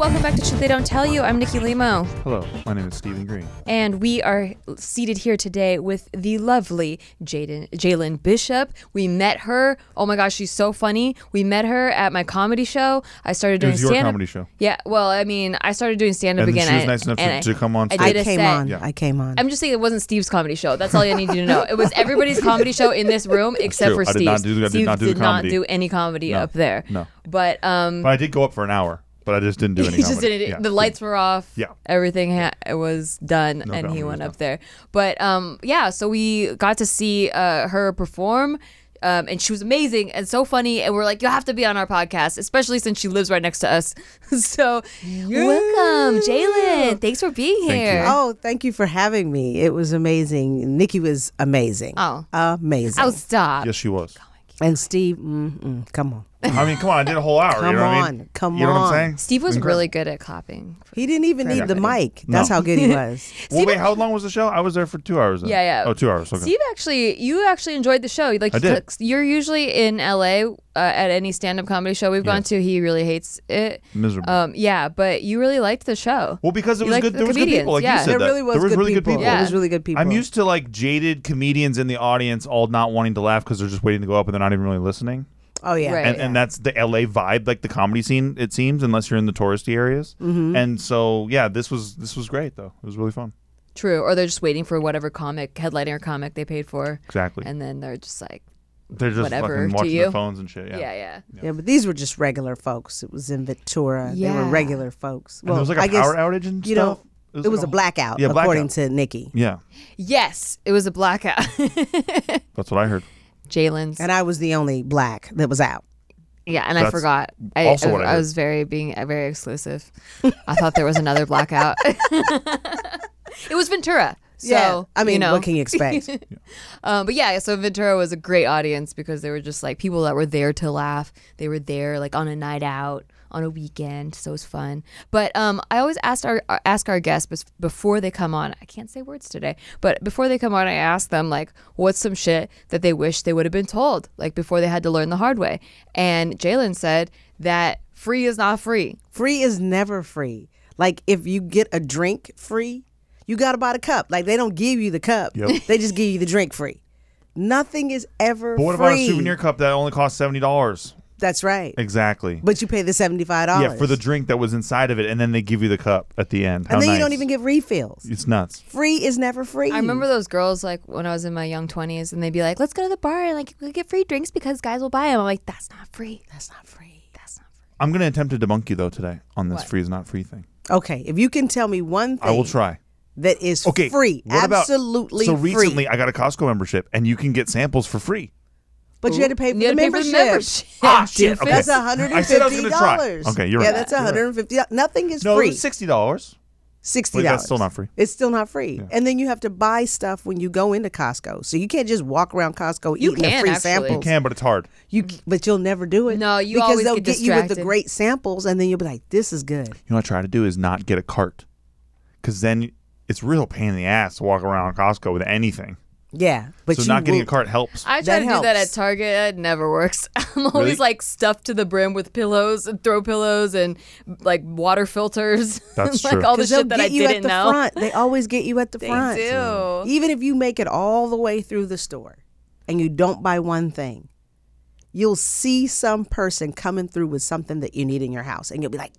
welcome back to Shit They Don't Tell You. I'm Nikki Limo. Hello, my name is Stephen Green. And we are seated here today with the lovely Jaden Jalen Bishop. We met her. Oh my gosh, she's so funny. We met her at my comedy show. I started doing it was your stand-up. comedy show. Yeah, well, I mean, I started doing stand up And again. she was I- nice enough to, I- to come on I stage. came set. on. Yeah. I came on. I'm just saying it wasn't Steve's comedy show. That's all you need to know. It was everybody's comedy show in this room except for for I did not do- I did Steve not do the comedy. do any comedy No. up there. No. But um, But I did go up for an hour but I just didn't do anything. he just didn't. Yeah. The lights were off. Yeah, everything ha- was done, no and he went up there. But um, yeah, so we got to see uh, her perform. Um, and she was amazing and so funny. And we're like, you have to be on our podcast, especially since she lives right next to us. so, yeah. welcome, Jalen. Thanks for being here. Oh, thank you for having me. It was amazing. Nikki was amazing. Oh, amazing. Oh, stop. Yes, she was. And Steve, come on. I mean, come on, I did a whole hour. Come you know on, what I mean? come you know on. what I'm saying? Steve was really good at clapping. He didn't even need the mic. That's No. how good he was. Well, Steve- wait, how long was the show? I was there for two hours. Then. Yeah, yeah. Oh, two hours. Okay. Steve actually, you actually enjoyed the show. Like I did. you're usually in LA uh, at any stand-up comedy show we've gone to. He really hates it. Miserable. Um, yeah, but you really liked the show. well, because it was good. the There was good people, like yeah. you said. There really was there was good really people. good people. Yeah. It was really good people. I'm used to like jaded comedians in the audience all not wanting to laugh because they're just waiting to go up and they're not even really listening. Oh yeah, right, and, yeah. and that's the LA vibe, like the comedy scene. It seems, unless you're in the touristy areas. Mm-hmm. And so, yeah, this was this was great though. It was really fun. True, or they're just waiting for whatever comic headlining or comic they paid for. Exactly, and then they're just like, they're just whatever fucking watching their phones and shit. Yeah. yeah. yeah, yeah, But these were just regular folks. It was in Ventura. Yeah. They were regular folks. Well, and there was like a I power guess, outage and you stuff. Know, it was, it like a, a, blackout, yeah, according blackout. to Nikki. Yeah. Yes, it was a blackout. That's what I heard. Jalen's. And I was the only black that was out. Yeah, and That's I forgot. I, also I, what I, I was very being uh, very exclusive. I thought there was another blackout. it was Ventura. So, yeah, I mean, you know. what can you expect? yeah. Um, but yeah, so Ventura was a great audience because they were just like people that were there to laugh. They were there like on a night out on a weekend, so it's fun. But um, I always ask our uh, ask our guests before they come on. I can't say words today, but before they come on, I ask them like, what's some shit that they wish they would have been told, like before they had to learn the hard way. And Jalen said that free is not free. Free is never free. Like if you get a drink free, you gotta buy the cup. Like they don't give you the cup. Yep. They just give you the drink free. Nothing is ever. But what free. about a souvenir cup that only costs seventy dollars? That's right. Exactly. But you pay the seventy five dollars. Yeah, for the drink that was inside of it, and then they give you the cup at the end. How and then nice. you don't even get refills. It's nuts. Free is never free. I remember those girls like when I was in my young twenties, and they'd be like, "Let's go to the bar and like get free drinks because guys will buy them." I'm like, "That's not free. That's not free. That's not free." I'm gonna attempt to debunk you though today on this what? free is not free thing. Okay, if you can tell me one thing, I will try that is okay, free. absolutely about, so recently free. I got a Costco membership and you can get samples for free. But Ooh. you had to pay for the membership. Ah, shit. Okay. That's one hundred and fifty dollars. Okay, you're yeah, right. that's one hundred and fifty. dollars Nothing is no, free. No, sixty dollars. Sixty dollars. That's still not free. It's still not free. Yeah. And then you have to buy stuff when you go into Costco. So you can't just walk around Costco you eating can, free actually. samples. You can, but it's hard. You but you'll never do it. No, you because they'll get, get you with the great samples, and then you'll be like, "This is good." You know, what I try to do is not get a cart, because then it's real pain in the ass to walk around Costco with anything. Yeah, but so not getting will. a cart helps. I try that to helps. do that at Target. It never works. I'm always really? like stuffed to the brim with pillows and throw pillows and like water filters. That's like true. all the shit that I didn't know. Front. They always get you at the they front. They do. So, even if you make it all the way through the store and you don't buy one thing, you'll see some person coming through with something that you need in your house, and you'll be like,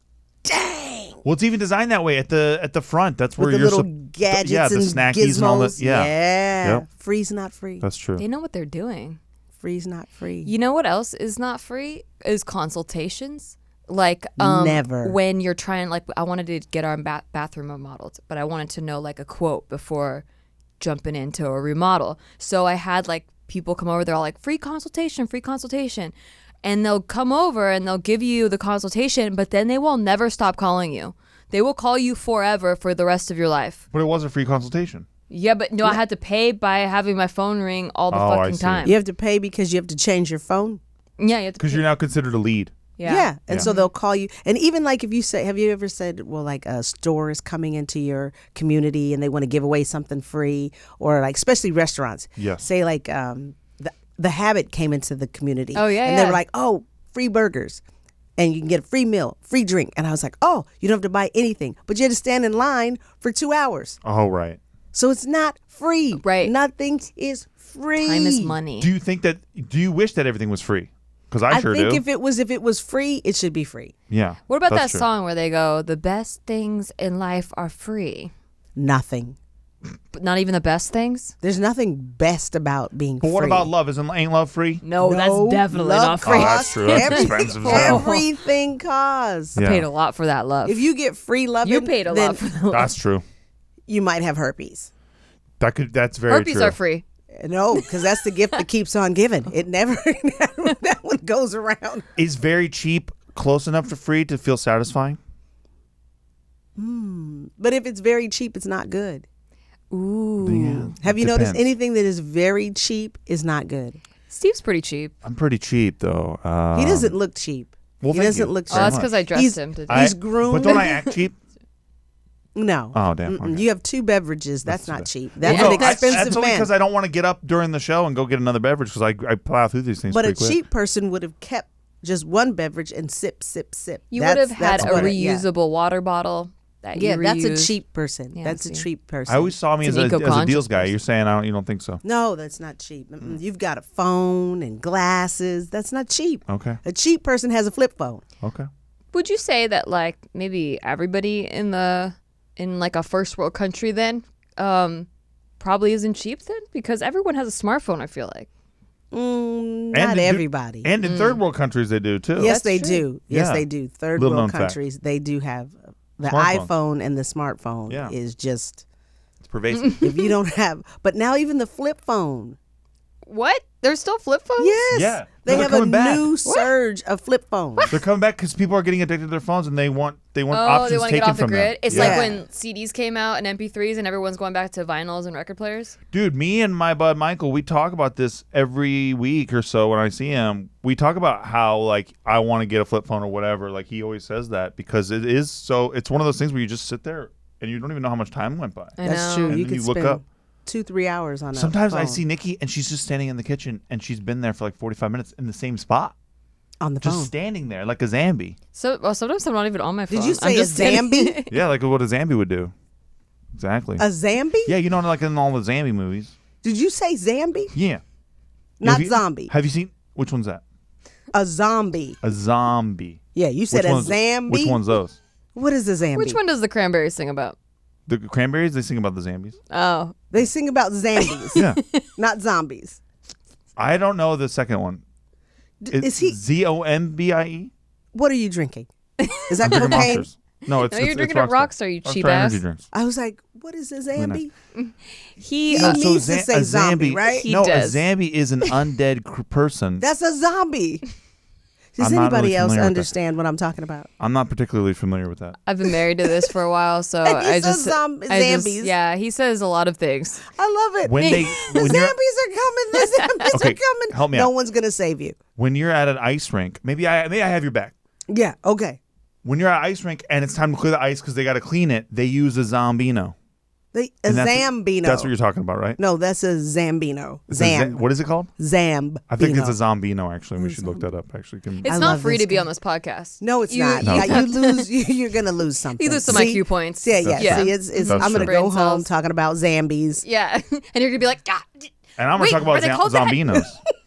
"Dang." Well, it's even designed that way at the at the front. That's where your the little gadgets yeah, the and snackies gizmos. and all that. Yeah, yeah. Yep. Free's not free. That's true. They know what they're doing. Free's not free. You know what else is not free is consultations. Like um, never when you're trying. Like I wanted to get our ba bathroom remodeled, but I wanted to know like a quote before jumping into a remodel. So I had like people come over. They're all like free consultation, free consultation and they'll come over and they'll give you the consultation, but then they will never stop calling you. They will call you forever for the rest of your life. But it was a free consultation. Yeah, but no, I had to pay by having my phone ring all the Oh, fucking time. You have to pay because you have to change your phone. Yeah, Because you're now considered a lead. Yeah. yeah, And so they'll call you. And even like if you say, have you ever said, well, like a store is coming into your community and they want to give away something free or like, especially restaurants. Yeah. Say like um, the habit came into the community. Oh yeah, and yeah. they were like, oh, free burgers, and you can get a free meal, free drink, and I was like, oh, you don't have to buy anything, but you had to stand in line for two hours. Oh right. So it's not free. Right. Nothing is free. Time is money. Do you think that? Do you wish that everything was free? Because I, I sure think if it was if it was free, it should be free. Yeah. What about that true. song where they go, "The best things in life are free." Nothing. But not even the best things. There's nothing best about being. But what about love? Isn't ain't love free? No, no that's definitely not free. Oh, that's true. That's everything, expensive. Everything costs. Yeah. I paid a lot for that love. If you get free love, you paid a lot. For that. love. That's true. You might have herpes. That could. That's very. Herpes true. are free. No, because that's the gift that keeps on giving. It never that one goes around. Is very cheap close enough to free to feel satisfying? Mm, but if it's very cheap, it's not good. Ooh. Yeah, uh, Have you depends. noticed anything that is very cheap is not good? Steve's pretty cheap. I'm pretty cheap though. Um, he doesn't look cheap. Well, he doesn't look cheap. Oh, that's because I dressed he's, him. Today. I, he's groomed. But don't I act cheap? No. Oh damn! Okay. You have two beverages. That's, that's not cheap. That's well, an no, expensive I, that's man. because I don't want to get up during the show and go get another beverage because I, I plow through these things. But a quick. cheap person would have kept just one beverage and sip, sip, sip. You that's, would have had a reusable it, yeah. water bottle that yeah, that's a cheap person. Yeah, that's see. a cheap person. I always saw me as a, as a, deals guy. You're saying I don't, you don't think so? No, that's not cheap. Mm. You've got a phone and glasses. That's not cheap. Okay. A cheap person has a flip phone. Okay. Would you say that like maybe everybody in the in like a first world country then um, probably isn't cheap then because everyone has a smartphone. I feel like. Mm, not in, everybody. and in mm. third world countries, they do too. Yes, That's they true. do. Yes, yeah. they do. Third Little world countries, fact. they do have the smartphone. iPhone and the smartphone yeah. is just it's pervasive. if you don't have, but now even the flip phone, what? There's still flip phones? Yes. Yeah. They No, have a back. new surge of flip phones. They're coming back because people are getting addicted to their phones and they want they want Oh, options they want to taken get off the them. grid. It's Yeah. like when CDs came out and MP3s, and everyone's going back to vinyls and record players. Dude, me and my bud Michael, we talk about this every week or so when I see him. We talk about how like I want to get a flip phone or whatever. Like he always says that because it is so. It's one of those things where you just sit there and you don't even know how much time went by. I That's know. true. And you then could you look up two three hours on. Sometimes I see Nikki and she's just standing in the kitchen and she's been there for like forty five minutes in the same spot. On the just phone. standing there like a zambi. So well, sometimes I'm not even on my phone. Did you say I'm a just Zambi? yeah, like what a zambi would do. Exactly. A zambi? Yeah, you know, like in all the zambi movies. Did you say zambi? Yeah. Not have you, zombie. Have you seen which one's that? A zombie. A zombie. Yeah, you said which a zambi. Which one's those? What is a zambi? Which one does the cranberry sing about? The Cranberries, they sing about the zombies. Oh, they sing about zombies. yeah. Not zombies. I don't know the second one. D- is he Z O M B I E? What are you drinking? Is that I'm cocaine? No, it's, no, it's, you're drinking it's Rockstar. a Rockstar, you cheap ass. I was like, what is a zombie? he, he uh, needs so to say zombie, right? He no, does. a zombie is an undead cr- person. That's a zombie. Does I'm anybody really else understand what I'm talking about? I'm not particularly familiar with that. I've been married to this for a while, so I just, zomb- I just yeah, he says a lot of things. I love it. When they the when are coming, the zombies okay, are coming. Help me No out. one's gonna save you. When you're at an ice rink, maybe I maybe I have your back. Yeah. Okay. When you're at an ice rink and it's time to clear the ice because they got to clean it, they use a zombino. The a Zambino. that's what you're talking about, right? No, that's a Zambino. It's Zamb. what is it called? Zamb. I think it's a zambino. Actually, we should look that up. Actually, Can, it's I not free to be on this podcast. No, it's you, not. No. Yeah, you lose. You, are gonna lose something. You lose some IQ points. Yeah, yeah. yeah. See, it's, it's, I'm gonna true. go home talking about Zambies. Yeah, and you're gonna be like, God. And I'm gonna talk about Zambinos.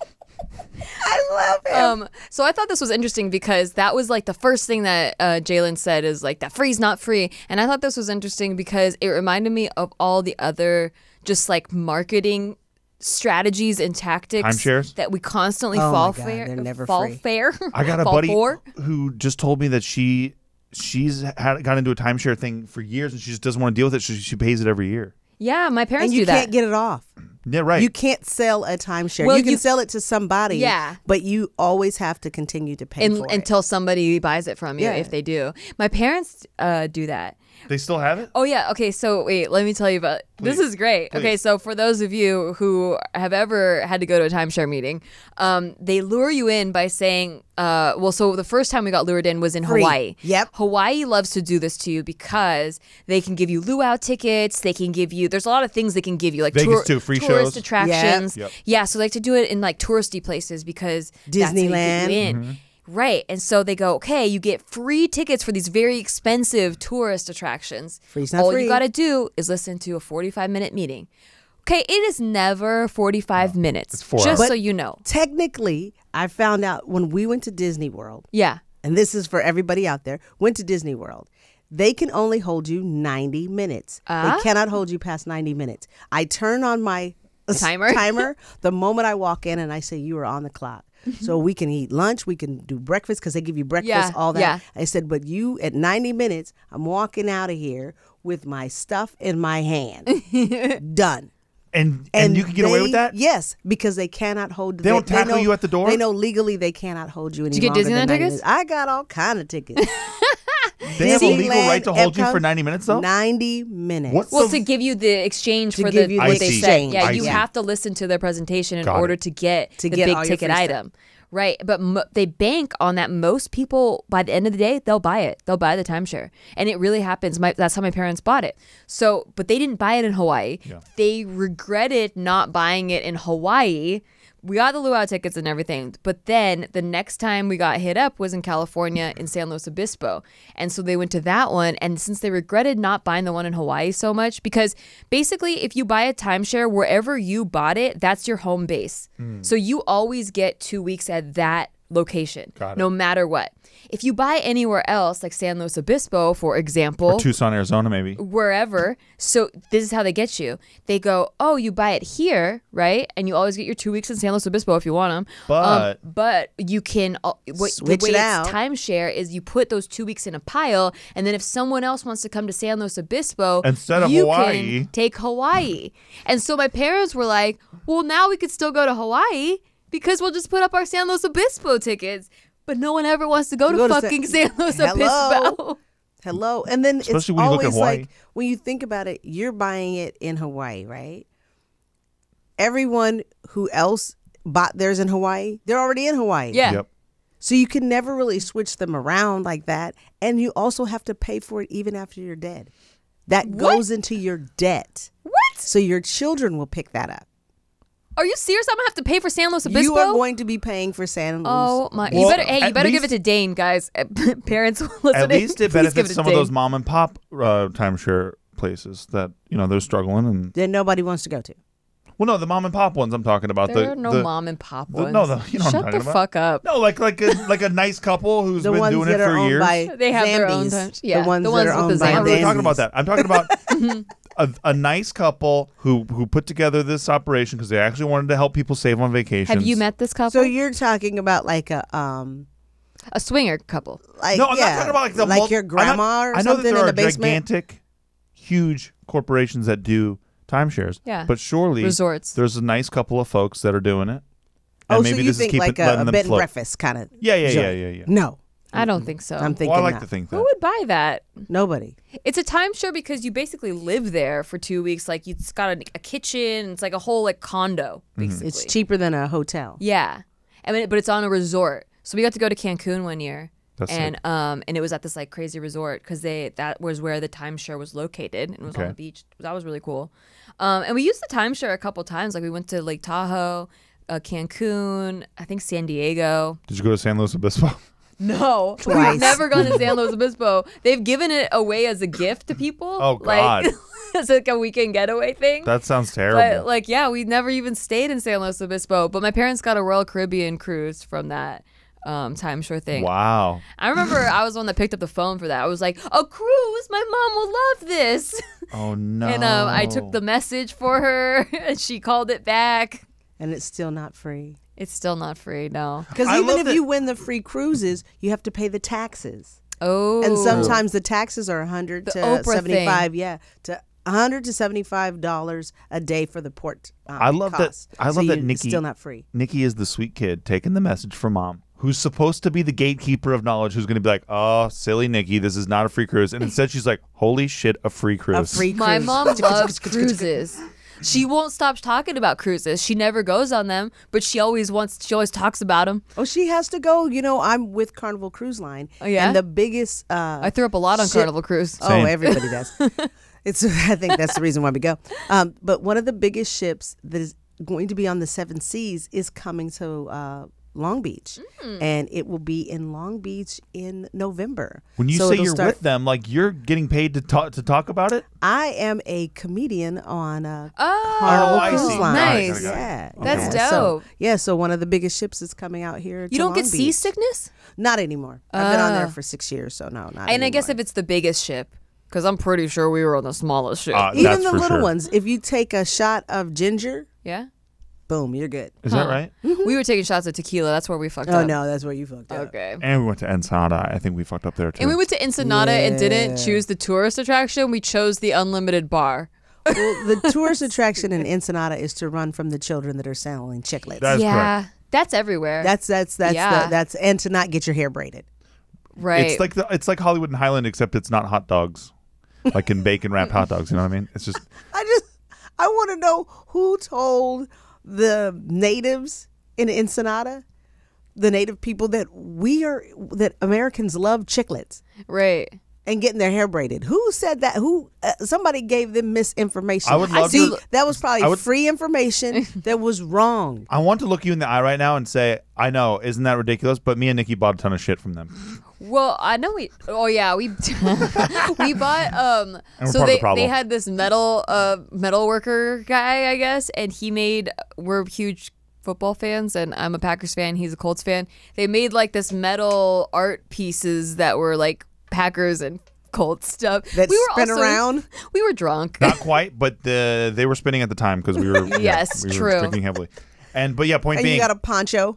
I love him. Um, so I thought this was interesting because that was like the first thing that uh, Jalen said is like that free's not free, and I thought this was interesting because it reminded me of all the other just like marketing strategies and tactics Timeshares? that we constantly oh fall God, fair. They're uh, never fall free. fair. I got a buddy for. who just told me that she she's had, got into a timeshare thing for years and she just doesn't want to deal with it. So she, she pays it every year. Yeah, my parents and you do that. can't get it off. Yeah, right. You can't sell a timeshare. Well, you can sell it to somebody. Yeah. But you always have to continue to pay and, until it. somebody buys it from you yeah. if they do. My parents uh, do that. They still have it? Oh yeah. Okay, so wait, let me tell you about Please. this is great. Please. Okay, so for those of you who have ever had to go to a timeshare meeting, um, they lure you in by saying, uh, well, so the first time we got lured in was in Free. Hawaii. Yep. Hawaii loves to do this to you because they can give you luau tickets. They can give you. There's a lot of things they can give you, like Vegas tour, too, free tourist shows. attractions. Yep. Yep. Yeah. So they like to do it in like touristy places because Disneyland. Mm-hmm. Right. And so they go, okay, you get free tickets for these very expensive tourist attractions. Free's not All free. you got to do is listen to a 45 minute meeting. Okay, it is never 45 no, minutes. It's four just hours. so you know. Technically, I found out when we went to Disney World. Yeah. And this is for everybody out there. Went to Disney World they can only hold you 90 minutes. Uh? They uh-huh. cannot hold you past 90 minutes. I turn on my timer timer the moment I walk in and I say you are on the clock. So we can eat lunch, we can do breakfast because they give you breakfast, yeah, all that. Yeah. I said, but you at 90 minutes, I'm walking out of here with my stuff in my hand. Done. And, and, and you can get they, away with that. Yes, because they cannot hold. They, they don't tackle they know, you at the door. They know legally they cannot hold you Did you get Disneyland tickets? I got all kind of tickets. They have a legal right to hold you for 90 minutes, though? 90 minutes. Well, the- to give you the exchange To for the you what they said. exchange. Yeah, I you see. have to listen to their presentation in Got order it. to get To the get big ticket item. Right, but mo- they bank on that. Most people, by the end of the day, they'll buy it. They'll buy the timeshare, and it really happens. My, that's how my parents bought it. So, but they didn't buy it in Hawaii. They regretted not buying it in Hawaii we got the luau tickets and everything. But then the next time we got hit up was in California in San Luis Obispo. And so they went to that one. And since they regretted not buying the one in Hawaii so much, because basically, if you buy a timeshare wherever you bought it, that's your home base. Mm. So you always get two weeks at that location, no matter what. If you buy anywhere else, like San Luis Obispo, for example, or Tucson, Arizona, maybe wherever. So this is how they get you. They go, oh, you buy it here, right? And you always get your two weeks in San Luis Obispo if you want them. Um, but um, but you can uh, what, switch the way it out. It's timeshare is you put those two weeks in a pile, and then if someone else wants to come to San Luis Obispo instead of Hawaii, take Hawaii. and so my parents were like, well, now we could still go to Hawaii because we'll just put up our San Luis Obispo tickets. But no one ever wants to go, to, go to, fucking San, San Luis Obispo. Hello. And then Especially it's when always like when you think about it, you're buying it in Hawaii, right? Everyone who else bought theirs in Hawaii, they're already in Hawaii. Yeah. Yep. So you can never really switch them around like that. And you also have to pay for it even after you're dead. That what? goes into your debt. What? So your children will pick that up. Are you serious? I'm gonna have to pay for San Luis Obispo. You are going to be paying for San Luis. Oh my! Well, you better, hey, you better least, give it to Dane, guys. Parents listening, at least it benefits it some Dane. of those mom and pop uh, timeshare places that you know they're struggling and that nobody wants to go to. Well, no, the mom and pop ones I'm talking about. There the, are no the, mom and pop ones. The, no, the, you know shut the about. fuck up. No, like like a, like a nice couple who's been doing it for years. they have Zambies. their own. Time. Yeah, the ones, the ones that are owned by. I'm really talking about that. I'm talking about a, a nice couple who who put together this operation because they actually wanted to help people save on vacation. Have you met this couple? So you're talking about like a um a swinger couple. Like no, I'm yeah, not talking about like the like mul- your grandma i not, or I know that there in are the basement. Gigantic, huge corporations that do timeshares. Yeah, but surely resorts. There's a nice couple of folks that are doing it. And oh, maybe so you this think is like a, a bed and breakfast kind of? Yeah, yeah, yeah, yeah, yeah. No, I don't think so. I'm thinking. Well, I like to think that. Who would buy that? Nobody. It's a timeshare because you basically live there for two weeks. Like it's got a, a kitchen. It's like a whole like condo. Mm-hmm. Basically, it's cheaper than a hotel. Yeah, I mean, but it's on a resort. So we got to go to Cancun one year. That's and it. um and it was at this like crazy resort because they that was where the timeshare was located and it was okay. on the beach. That was really cool. Um, and we used the timeshare a couple times. Like we went to Lake Tahoe, uh, Cancun, I think San Diego. Did you go to San Luis Obispo? No, Twice. we've never gone to San Luis Obispo. They've given it away as a gift to people. Oh God, like, it's like a weekend getaway thing. That sounds terrible. But like, yeah, we never even stayed in San Luis Obispo. But my parents got a Royal Caribbean cruise from that um, time sure thing. Wow. I remember I was the one that picked up the phone for that. I was like, a cruise, my mom will love this. Oh no. and um, I took the message for her and she called it back. And it's still not free. It's still not free, no. Because even if that. you win the free cruises, you have to pay the taxes. Oh. And sometimes the taxes are 100 to Oprah 75, thing. yeah, to 100 to 75 dollars a day for the port. Um, I love cost. that I love so that Nikki still not free. Nikki is the sweet kid taking the message from mom. Who's supposed to be the gatekeeper of knowledge? Who's going to be like, oh, silly Nikki, this is not a free cruise. And instead, she's like, holy shit, a free cruise. A free cruise. My mom loves cruises. She won't stop talking about cruises. She never goes on them, but she always wants. She always talks about them. Oh, she has to go. You know, I'm with Carnival Cruise Line. Oh yeah. And the biggest. Uh, I threw up a lot on Carnival Cruise. Oh, Same. Oh, everybody does. it's. I think that's the reason why we go. Um, but one of the biggest ships that is going to be on the seven seas is coming to uh, Long Beach, mm. and it will be in Long Beach in November. When you so say you're with them, like you're getting paid to talk to talk about it. I am a comedian on a oh, Carnival Cruise Line. Nice, yeah, that's yeah. dope. So, yeah, so one of the biggest ships is coming out here. You don't Long get Beach. seasickness? Not anymore. Uh, I've been on there ah. for six years, so no, not. And anymore. I guess if it's the biggest ship, because I'm pretty sure we were on the smallest ship. Uh, Even the little sure. ones. If you take a shot of ginger, yeah, Boom, you're good. Is that right? We were taking shots of tequila. That's where we fucked Oh up. no, that's where you fucked up. Okay. And we went to Ensenada. I think we fucked up there too. And we went to Ensenada and didn't choose the tourist attraction. We chose the unlimited bar. Well, the tourist attraction in Ensenada is to run from the children that are selling chiclets. That's yeah. That's everywhere. that's that's that's Yeah. the, that's and to not get your hair braided. right. It's like the, it's like Hollywood and Highland, except it's not hot dogs, like in bacon wrapped hot dogs. You know what I mean? It's just I just I want to know who told the natives in Ensenada, the native people that we are that Americans love chiclets. Right and getting their hair braided. Who said that? Who uh, somebody gave them misinformation? I would love I see, to, that was probably would, free information that was wrong. I want to look you in the eye right now and say, I know, isn't that ridiculous? But me and Nikki bought a ton of shit from them. Well, I know we. Oh yeah, we we bought. Um, so they the they had this metal uh metal worker guy, I guess, and he made we're huge football fans and I'm a Packers fan, he's a Colts fan. They made like this metal art pieces that were like Packers and cold stuff. That we were spin also, around. We were drunk. Not quite, but the, they were spinning at the time because we were yes, yeah, we true, were drinking heavily. And but yeah, point and being, you got a poncho.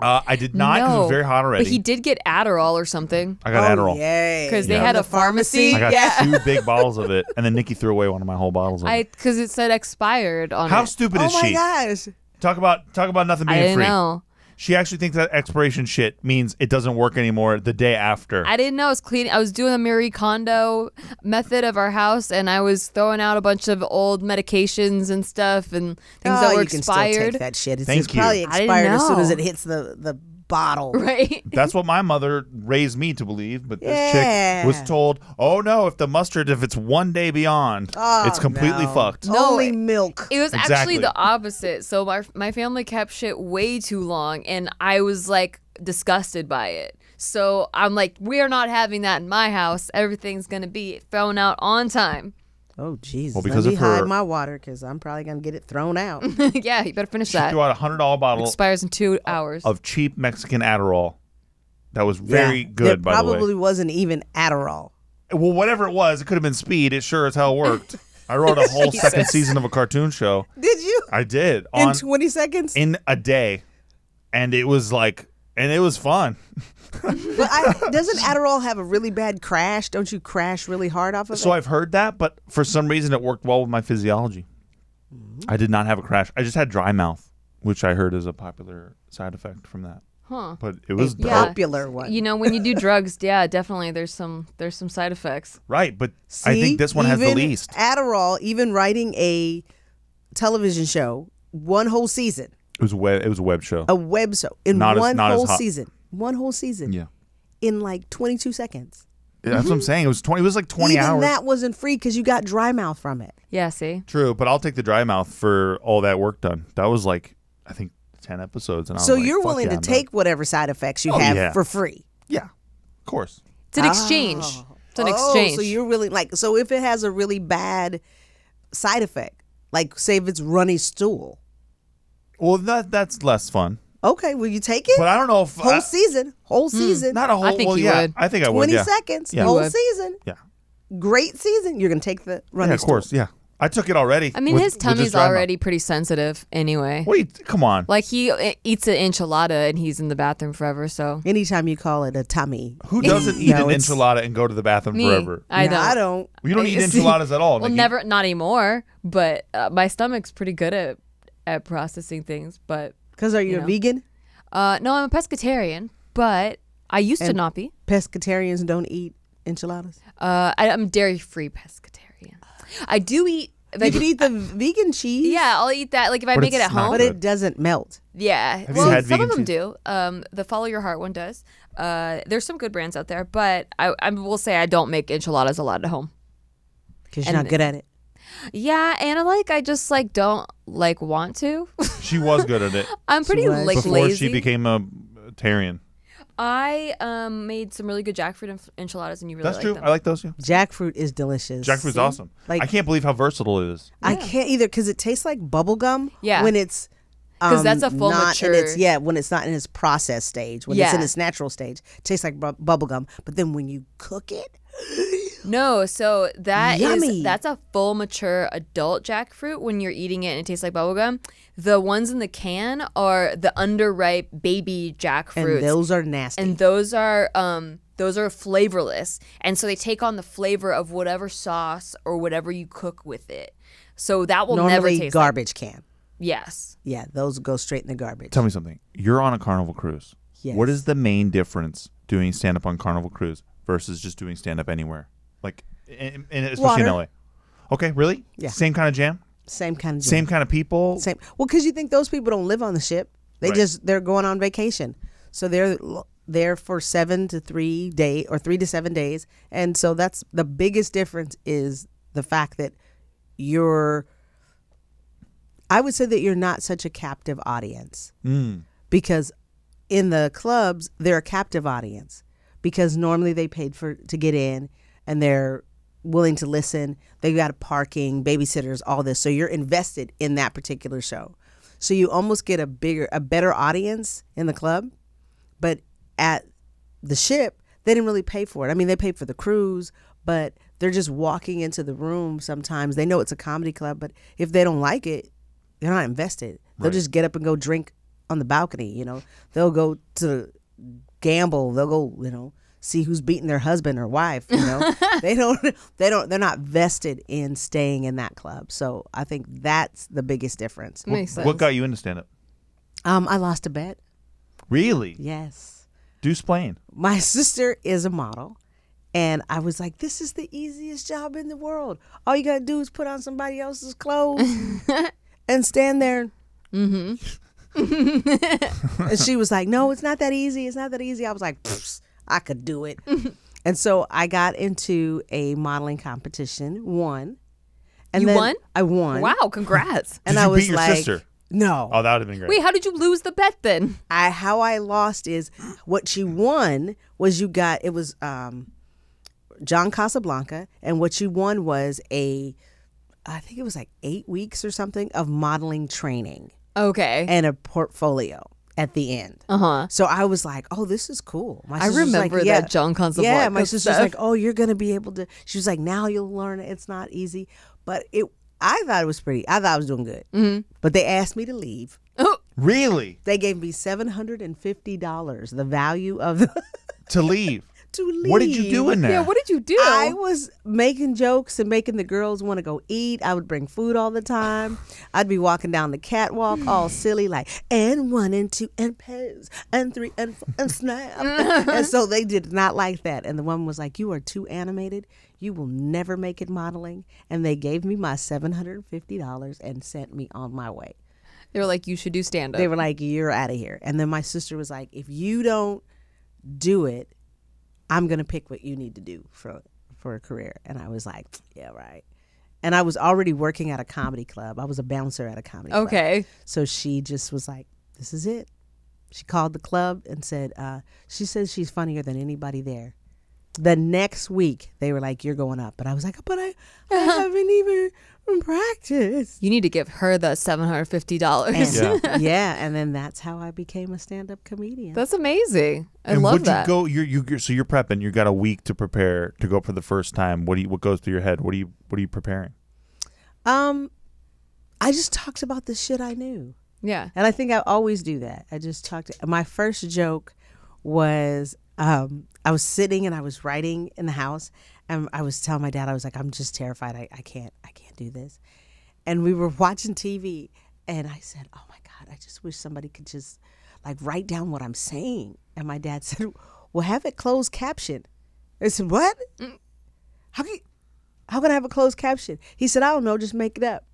Uh, I did not. No, it was very hot already. But he did get Adderall or something. I got oh, Adderall. Because yeah. they had a pharmacy. I got yeah. two big bottles of it, and then Nikki threw away one of my whole bottles. Of I because it. it said expired on. How it. stupid oh is she? my gosh! Talk about talk about nothing being I free. Know. She actually thinks that expiration shit means it doesn't work anymore the day after. I didn't know. I was cleaning. I was doing the Marie Kondo method of our house, and I was throwing out a bunch of old medications and stuff and things oh, that were you can Still take that shit. It's, Thank you. probably expired as soon as it hits the the bottle. Right. That's what my mother raised me to believe, but this yeah. chick was told, "Oh no, if the mustard, if it's one day beyond, oh, it's completely no. fucked." No, Only milk. It was exactly. actually the opposite. So my my family kept shit way too long, and I was like disgusted by it. So I'm like, we are not having that in my house. Everything's gonna be thrown out on time. Oh Jesus! Well, because Let of her, hide my water because I'm probably gonna get it thrown out. yeah, you better finish she that. Threw out a hundred dollar bottle. expires in two hours. Of cheap Mexican Adderall, that was very yeah, good. By the way, probably wasn't even Adderall. Well, whatever it was, it could have been speed. It sure as hell worked. I wrote a whole second season of a cartoon show. Did you? I did. On, in 20 seconds? In a day. And it was like, and it was fun. but I, doesn't Adderall have a really bad crash? Don't you crash really hard off of so it? So I've heard that, but for some reason it worked well with my physiology. Mm-hmm. I did not have a crash. I just had dry mouth, which I heard is a popular side effect from that. Huh. But it was popular one. You know, when you do drugs, yeah, definitely there's some there's some side effects. Right, but See, I think this one has the least. Adderall, even writing a television show, one whole season. It was a web. It was a web show. A web show in not one as, whole season. One whole season. Yeah. In like 22 seconds. Yeah, that's what I'm mm-hmm. saying. It was 20. It was like 20 Even hours. that wasn't free because you got dry mouth from it. Yeah, see? True, but I'll take the dry mouth for all that work done. That was like, I think, 10 episodes. And I So like, you're willing yeah, to I'm take whatever side effects you Oh, have yeah. for free. Yeah, of course. It's an exchange. Oh. It's an Oh, exchange. so you're really like so if it has a really bad side effect, like say if it's runny stool. Well, that that's less fun. Okay, will you take it? But I don't know if whole I, season, whole hmm. season. Not a whole. I think well, you yeah, would. I think I would. Twenty yeah. seconds, yeah. whole season. Yeah. Great season. You're gonna take the run. Yeah, of course. Yeah. I took it already. I mean, with, his tummy's already pretty sensitive anyway. Wait, come on. Like he eh, eats an enchilada and he's in the bathroom forever. So anytime you call it a tummy, who doesn't eat an enchilada and go to the bathroom me. forever? I don't. I don't. Well, you don't eat enchiladas at all. Well, Nikki. never, not anymore. But uh, my stomach's pretty good at at processing things. But because are you, you a vegan? Uh, no, I'm a pescatarian, but I used and to not be. Pescatarians don't eat enchiladas. Uh, I, am dairy free pescatarian. I do eat. you can eat the I, vegan cheese. Yeah, I'll eat that. Like if I make it at home, but it doesn't melt. Yeah, Have well, some of them cheese? do. Um, the Follow Your Heart one does. Uh, there's some good brands out there, but I, I will say I don't make enchiladas a lot at home. Because you're not good at it. Yeah, and like I just like don't like want to. she was good at it. I'm pretty was. like before lazy. she became a Tarian. I um, made some really good jackfruit enchiladas, and you really That's like true. Them. I like those. Yeah. Jackfruit is delicious. Jackfruit's See? awesome. Like I can't believe how versatile it is. I can't either because it tastes like bubble gum. Yeah. When it's because um, that's a full not mature. Its, yeah, when it's not in its process stage, when yeah. it's in its natural stage, tastes like bu- bubble gum. But then when you cook it, no, so that Yummy. is that's a full mature adult jackfruit when you're eating it and it tastes like bubblegum. The ones in the can are the underripe baby jackfruits. And those are nasty. And those are um those are flavorless. And so they take on the flavor of whatever sauce or whatever you cook with it. So that will Normally never taste garbage like. can. Yes. Yeah, those go straight in the garbage. Tell me something. You're on a carnival cruise. Yes. What is the main difference doing stand up on carnival cruise versus just doing stand up anywhere, like in, in, especially Water. in LA. Okay, really? Yeah. Same kind of jam. Same kind of jam. Same kind of people. Same. Well, because you think those people don't live on the ship; they Right. just they're going on vacation, so they're there for seven to three day or three to seven days, and so that's the biggest difference is the fact that you're. I would say that you're not such a captive audience hmm. because in the clubs they're a captive audience because normally they paid for to get in and they're willing to listen. They've got parking, babysitters, all this. So you're invested in that particular show. So you almost get a bigger, a better audience in the club, but at the ship, they didn't really pay for it. I mean, they paid for the cruise, but they're just walking into the room sometimes. They know it's a comedy club, but if they don't like it, they're not invested. They'll right. just get up and go drink on the balcony, you know. They'll go to gamble. They'll go, you know, see who's beating their husband or wife. You know, they don't, they don't, they're not vested in staying in that club. So I think that's the biggest difference. Makes what, what got you into stand up? Um, I lost a bet. Really? Yes. Deuce Plain. My sister is a model. And I was like, this is the easiest job in the world. All you got to do is put on somebody else's clothes and stand there. Mm -hmm. and she was like, "No, it's not that easy. It's not that easy." I was like, "I could do it." and so I got into a modeling competition, won, and you then won. I won. Wow, congrats! and Did I you was beat your like, sister? No. Oh, that would have been great. Wait, how did you lose the bet then? I how I lost is what she won was you got it was um, John Casablanca, and what you won was a I think it was like eight weeks or something of modeling training. Okay. And a portfolio at the end. Uh huh. So I was like, oh, this is cool. My I remember like, yeah. that John Constable. Yeah, my sister's stuff. like, oh, you're gonna be able to. She was like, now you'll learn. It. It's not easy, but it. I thought it was pretty. I thought I was doing good. Mm-hmm. But they asked me to leave. Oh, really? They gave me seven hundred and fifty dollars, the value of the to leave to leave. What did you do in there? Yeah, what did you do? I was making jokes and making the girls want to go eat. I would bring food all the time. I'd be walking down the catwalk all silly, like, and one, and two, and pose, and three, and four, and snap. and so they did not like that. And the woman was like, You are too animated. You will never make it modeling. And they gave me my $750 and sent me on my way. They were like, You should do stand up. They were like, You're out of here. And then my sister was like, If you don't do it, I'm gonna pick what you need to do for for a career. And I was like, yeah, right. And I was already working at a comedy club. I was a bouncer at a comedy okay. club. Okay. So she just was like, this is it. She called the club and said, uh, she says she's funnier than anybody there the next week they were like you're going up but i was like but i, I uh-huh. haven't even practiced you need to give her the $750 and, yeah. yeah. and then that's how i became a stand-up comedian that's amazing i and love would that you go you're, you, are so you're prepping you got a week to prepare to go for the first time what do you what goes through your head what are you what are you preparing um i just talked about the shit i knew yeah and i think i always do that i just talked my first joke was um, I was sitting and I was writing in the house, and I was telling my dad, I was like, I'm just terrified. I, I can't, I can't do this. And we were watching TV, and I said, Oh my God, I just wish somebody could just like write down what I'm saying. And my dad said, Well, have it closed captioned. I said, What? Mm. How can, you, how can I have a closed caption? He said, I don't know, just make it up.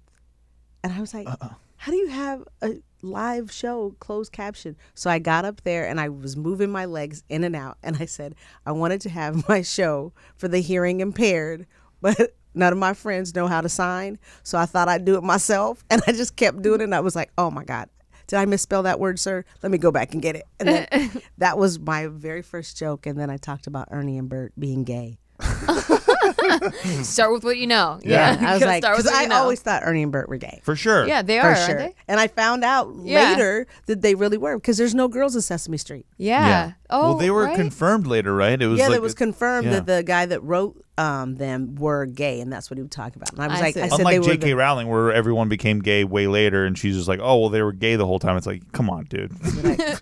And I was like, uh How do you have a live show closed caption. So I got up there and I was moving my legs in and out. And I said, I wanted to have my show for the hearing impaired, but none of my friends know how to sign. So I thought I'd do it myself. And I just kept doing it. And I was like, oh my God, did I misspell that word, sir? Let me go back and get it. And then, that was my very first joke. And then I talked about Ernie and Bert being gay. start with what you know. Yeah, yeah. I was like, because I know. always thought Ernie and Bert were gay. For sure. Yeah, they are. For sure. They? And I found out yeah. later that they really were because there's no girls in Sesame Street. Yeah. yeah. Oh, well, they were right? confirmed later, right? It was. Yeah, like, it was confirmed it, that the guy that wrote um, them were gay, and that's what he would talk about. And I was I like, see. I said unlike J.K. The- Rowling, where everyone became gay way later, and she's just like, oh well, they were gay the whole time. It's like, come on, dude.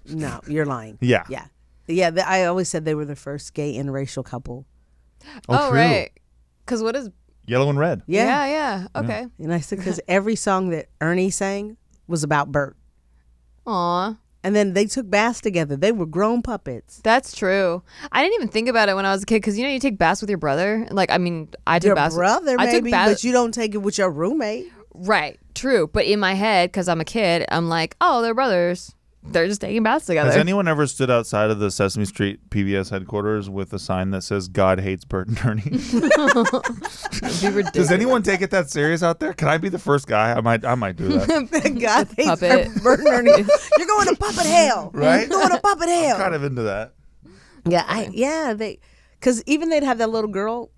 no, you're lying. Yeah. Yeah. Yeah, I always said they were the first gay interracial couple Oh, oh right. Because what is yellow and red? Yeah, yeah, yeah. okay. Yeah. And I said because every song that Ernie sang was about Bert. Aw. And then they took baths together. They were grown puppets. That's true. I didn't even think about it when I was a kid because you know you take baths with your brother. Like I mean, I took your baths. brother, with, maybe, I took baths, but you don't take it with your roommate. Right. True. But in my head, because I'm a kid, I'm like, oh, they're brothers they're just taking baths together. Has anyone ever stood outside of the Sesame Street PBS headquarters with a sign that says "God hates Bert and Ernie"? Does anyone take it that serious out there? Can I be the first guy? I might, I might do that. God hates puppet. Bert and Ernie. You're going to puppet hell, right? You're going to puppet hell. I'm kind of into that. Yeah, I yeah they, because even they'd have that little girl.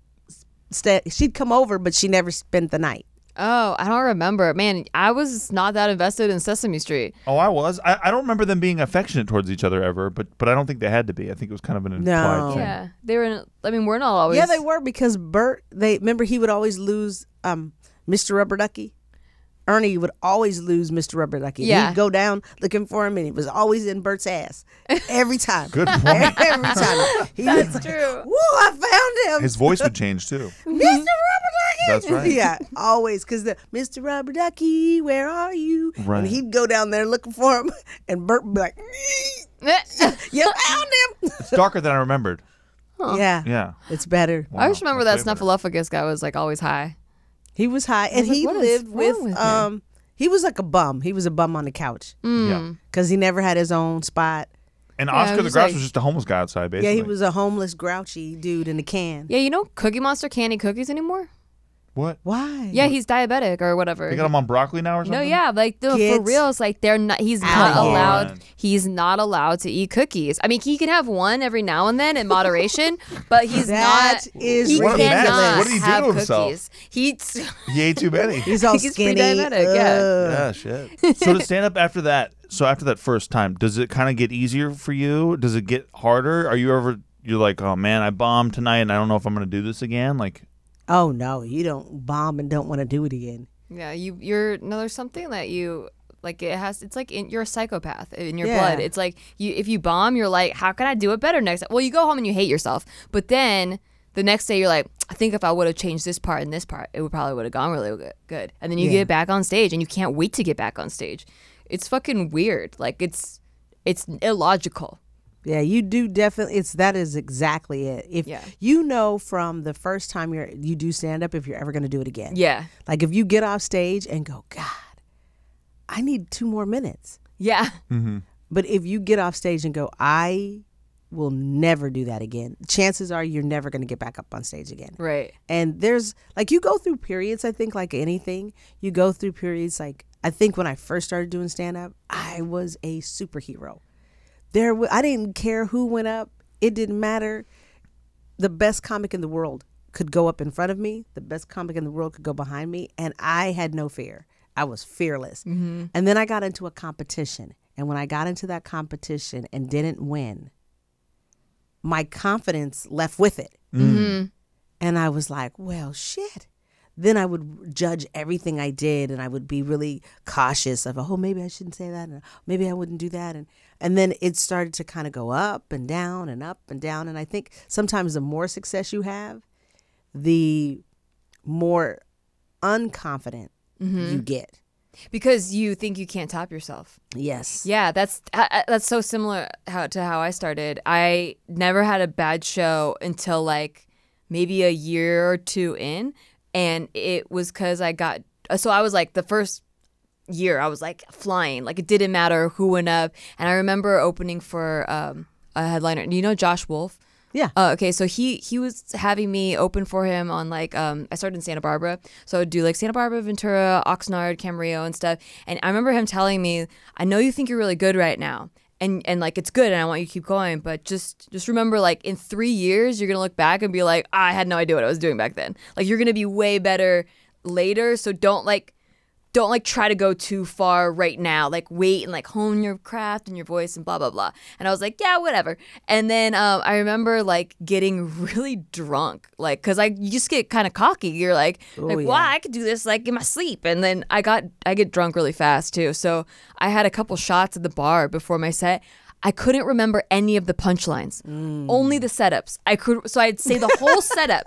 she she'd come over, but she never spent the night. Oh, I don't remember. Man, I was not that invested in Sesame Street. Oh, I was. I, I don't remember them being affectionate towards each other ever, but but I don't think they had to be. I think it was kind of an implied No. thing. Yeah, they were. In, I mean, we're not always. Yeah, they were because Bert. They remember he would always lose um, Mr. Rubber Ducky. Ernie would always lose Mr. Rubber Ducky. Yeah. He'd go down looking for him, and he was always in Bert's ass every time. Good point. every time. He That's true. Like, Woo! I found him. His voice would change too. Mr. Rubber Ducky. That's right. Yeah, always because the Mr. Rubber Ducky, where are you? Right. And he'd go down there looking for him, and Bert would be like, "You found him." it's darker than I remembered. Huh. Yeah. Yeah. It's better. Wow, I just remember that Snuffleupagus guy was like always high. He was high, and was he lived with, with um. He was like a bum. He was a bum on the couch. Mm. Yeah, because he never had his own spot. And yeah, Oscar the Grouch like, was just a homeless guy outside, basically. Yeah, he was a homeless, grouchy dude in a can. Yeah, you know, Cookie Monster candy cookies anymore. What? Why? Yeah, he's diabetic or whatever. They got him on broccoli now or something. No, yeah, like no, for real, it's like they're not. He's not Come allowed. He's not allowed to eat cookies. I mean, he can have one every now and then in moderation, but he's That not. is he What a mess. cannot What did he do have himself? cookies. He. He ate too many. He's all He's skinny. pre-diabetic, yeah. yeah, shit. so to stand up after that, so after that first time, does it kind of get easier for you? Does it get harder? Are you ever you're like, oh man, I bombed tonight, and I don't know if I'm gonna do this again? Like, Oh no, you don't bomb and don't want to do it again. Yeah, you you're no. There's something that you like. It has. It's like in, you're a psychopath in your yeah. blood. It's like you if you bomb, you're like, how can I do it better next? Well, you go home and you hate yourself, but then the next day you're like, I think if I would have changed this part and this part, it would probably would have gone really good. And then you yeah. get back on stage and you can't wait to get back on stage. It's fucking weird. Like it's it's illogical. Yeah, you do definitely. It's that is exactly it. If yeah. you know from the first time you're you do stand up, if you're ever going to do it again. Yeah. Like if you get off stage and go, God, I need two more minutes. Yeah. Mm-hmm. But if you get off stage and go, I will never do that again. Chances are you're never going to get back up on stage again. Right. And there's like you go through periods. I think like anything, you go through periods. Like I think when I first started doing stand up, I was a superhero. There, I didn't care who went up. It didn't matter. The best comic in the world could go up in front of me. The best comic in the world could go behind me, and I had no fear. I was fearless. Mm -hmm. And then I got into a competition, and when I got into that competition and didn't win, my confidence left with it, mm -hmm. and I was like, "Well, shit." then I would judge everything I did and I would be really cautious of, oh, maybe I shouldn't say that. And maybe I wouldn't do that. And, and then it started to kind of go up and down and up and down. And I think sometimes the more success you have, the more unconfident mm-hmm. you get because you think you can't top yourself. Yes. Yeah, that's uh, uh, that's so similar how to how I started. I never had a bad show until like maybe a year or two in and it was because I got uh, so I was like the first year I was like flying like it didn't matter who went up and I remember opening for um, a headliner you know Josh Wolf yeah uh, okay so he he was having me open for him on like um, I started in Santa Barbara so I'd do like Santa Barbara Ventura Oxnard Camarillo and stuff and I remember him telling me I know you think you're really good right now and and like it's good and I want you to keep going but just just remember like in 3 years you're going to look back and be like I had no idea what I was doing back then like you're going to be way better later so don't like don't like try to go too far right now. Like wait and like hone your craft and your voice and blah blah blah. And I was like, yeah, whatever. And then um, I remember like getting really drunk, like because I you just get kind of cocky. You're like, Ooh, like yeah. wow, I could do this like in my sleep. And then I got I get drunk really fast too. So I had a couple shots at the bar before my set. I couldn't remember any of the punchlines, mm. only the setups. I could so I'd say the whole setup,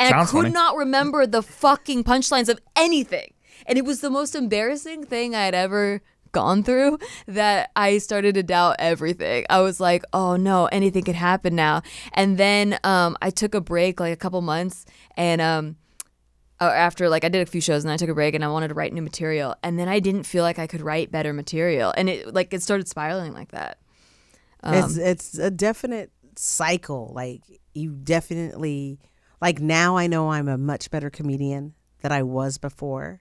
and Sounds I could funny. not remember the fucking punchlines of anything. And it was the most embarrassing thing I had ever gone through that I started to doubt everything. I was like, oh no, anything could happen now. And then um, I took a break like a couple months and um, after like I did a few shows and I took a break and I wanted to write new material. And then I didn't feel like I could write better material. And it like it started spiraling like that. Um, it's it's a definite cycle. Like you definitely like now I know I'm a much better comedian than I was before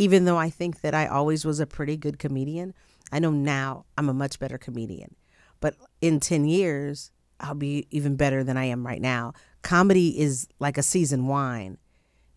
even though I think that I always was a pretty good comedian, I know now I'm a much better comedian. But in 10 years, I'll be even better than I am right now. Comedy is like a seasoned wine.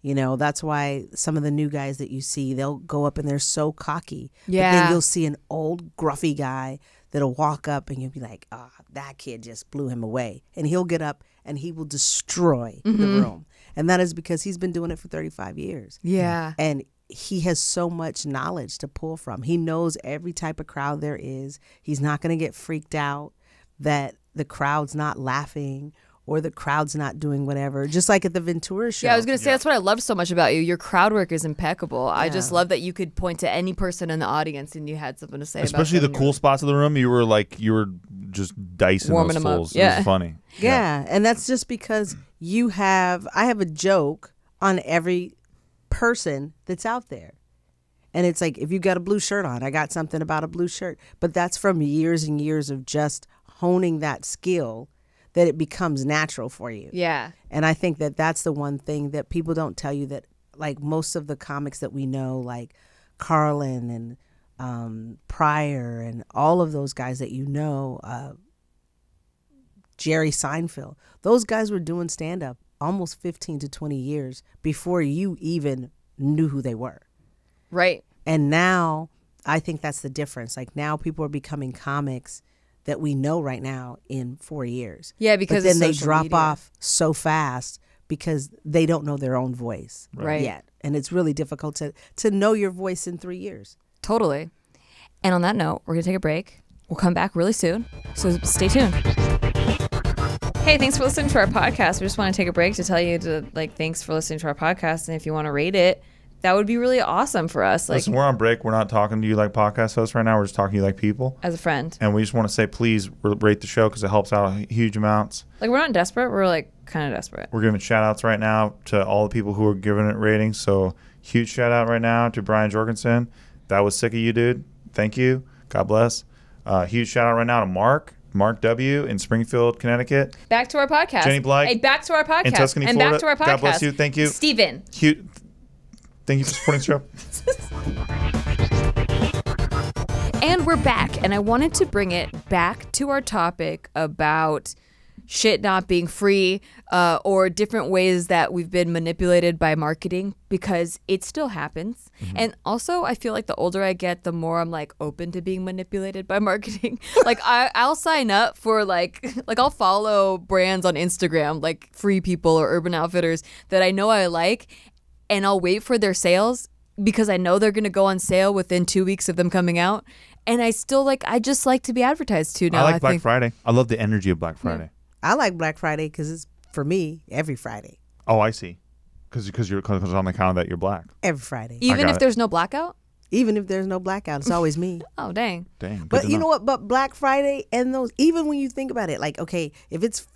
You know, that's why some of the new guys that you see, they'll go up and they're so cocky. Yeah. But then you'll see an old gruffy guy that'll walk up and you'll be like, ah, oh, that kid just blew him away. And he'll get up and he will destroy mm -hmm. the mm-hmm. room. And that is because he's been doing it for 35 years. Yeah. And he has so much knowledge to pull from. He knows every type of crowd there is. He's not going to get freaked out that the crowd's not laughing or the crowd's not doing whatever. Just like at the Ventura show. Yeah, I was going to say yeah. that's what I love so much about you. Your crowd work is impeccable. Yeah. I just love that you could point to any person in the audience and you had something to say. Especially the cool spots of the room, you were like you were just dicing Warming those fools. Yeah. It was funny. Yeah. yeah, and that's just because you have. I have a joke on every person that's out there. And it's like, if you got a blue shirt on, I got something about a blue shirt. But that's from years and years of just honing that skill that it becomes natural for you. Yeah. And I think that that's the one thing that people don't tell you that, like, most of the comics that we know, like Carlin and um, Pryor and all of those guys that you know, uh, Jerry Seinfeld, those guys were doing stand up almost 15 to 20 years before you even knew who they were. Right. And now I think that's the difference. Like now people are becoming comics that we know right now in four years. Yeah, because but then they drop media. off so fast because they don't know their own voice right. yet. And it's really difficult to, to know your voice in three years. Totally. And on that note, we're going to take a break. We'll come back really soon. So stay tuned. Hey, thanks for listening to our podcast. We just want to take a break to tell you to like thanks for listening to our podcast, and if you want to rate it, that would be really awesome for us. Like, Listen, we're on break. We're not talking to you like podcast hosts right now. We're just talking to you like people as a friend. And we just want to say, please rate the show because it helps out huge amounts. Like, we're not desperate. We're like kind of desperate. We're giving shout outs right now to all the people who are giving it ratings. So, huge shout out right now to Brian Jorgensen. That was sick of you, dude. Thank you. God bless. Uh, huge shout out right now to Mark. Mark W. in Springfield, Connecticut. Back to our podcast. Jenny Blythe. Hey, back to our podcast. In Tuscany, and Florida. back to our podcast. God bless you. Thank you. Stephen. Hugh, thank you for supporting the show. and we're back. And I wanted to bring it back to our topic about shit not being free uh, or different ways that we've been manipulated by marketing because it still happens. Mm-hmm. And also, I feel like the older I get, the more I'm like open to being manipulated by marketing. like I, I'll sign up for like like I'll follow brands on Instagram like Free People or Urban Outfitters that I know I like, and I'll wait for their sales because I know they're gonna go on sale within two weeks of them coming out. And I still like I just like to be advertised to now. I like I Black think. Friday. I love the energy of Black Friday. Yeah. I like Black Friday because it's for me every Friday. Oh, I see. Because because you're cause on the count that you're black every Friday. Even if it. there's no blackout. Even if there's no blackout, it's always me. oh dang. Dang. But you know. know what? But Black Friday and those, even when you think about it, like okay, if it's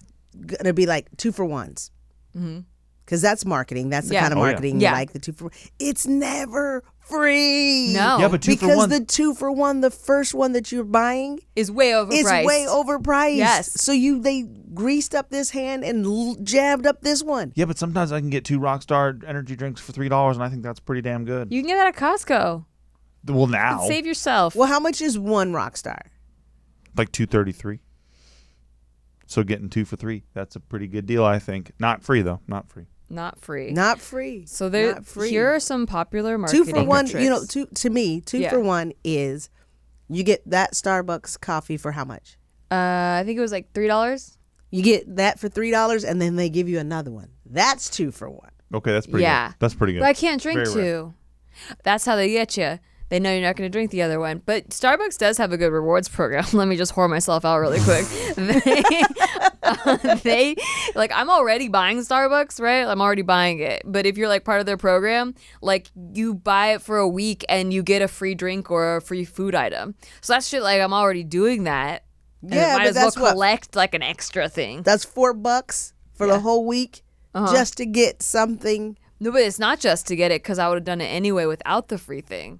gonna be like two for ones. Mm-hmm because that's marketing. That's the yeah. kind of oh, marketing yeah. you yeah. like. The two for one. It's never free. No, yeah, but two because for one. the two for one, the first one that you're buying is way overpriced. It's way overpriced. Yes. So you they greased up this hand and l- jabbed up this one. Yeah, but sometimes I can get two Rockstar energy drinks for three dollars, and I think that's pretty damn good. You can get that at Costco. Well, now save yourself. Well, how much is one Rockstar? Like two thirty three. So getting two for three, that's a pretty good deal, I think. Not free though, not free. Not free. Not free. So there, free. here are some popular marketing Two for one, tricks. you know, two, to me, two yeah. for one is you get that Starbucks coffee for how much? Uh, I think it was like $3. You get that for $3 and then they give you another one. That's two for one. Okay, that's pretty yeah. Good. That's pretty good. But I can't drink Very two. Rare. That's how they get you they know you're not going to drink the other one. But Starbucks does have a good rewards program. Let me just whore myself out really quick. they, uh, they, like, I'm already buying Starbucks, right? I'm already buying it. But if you're like part of their program, like, you buy it for a week and you get a free drink or a free food item. So that's shit, like, I'm already doing that. yeah, might but as that's well collect what, like an extra thing. That's four bucks for yeah. the whole week uh-huh. just to get something. No, but it's not just to get it because I would have done it anyway without the free thing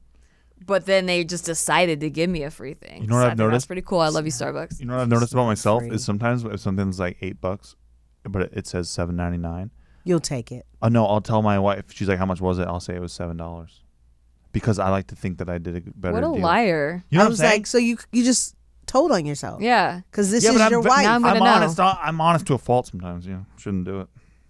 but then they just decided to give me a free thing. You know what so I've noticed? That's pretty cool. I love you, Starbucks. You know what I've noticed about myself free. is sometimes if something's like eight bucks, but it says seven ninety nine. You'll take it. Oh no, I'll tell my wife. She's like, "How much was it?" I'll say it was seven dollars, because I like to think that I did a better. What a deal. liar! You know I was saying? like, so you you just told on yourself. Yeah, because this yeah, is your I'm, wife. I'm, I'm honest. I'm honest to a fault sometimes. Yeah, shouldn't do it.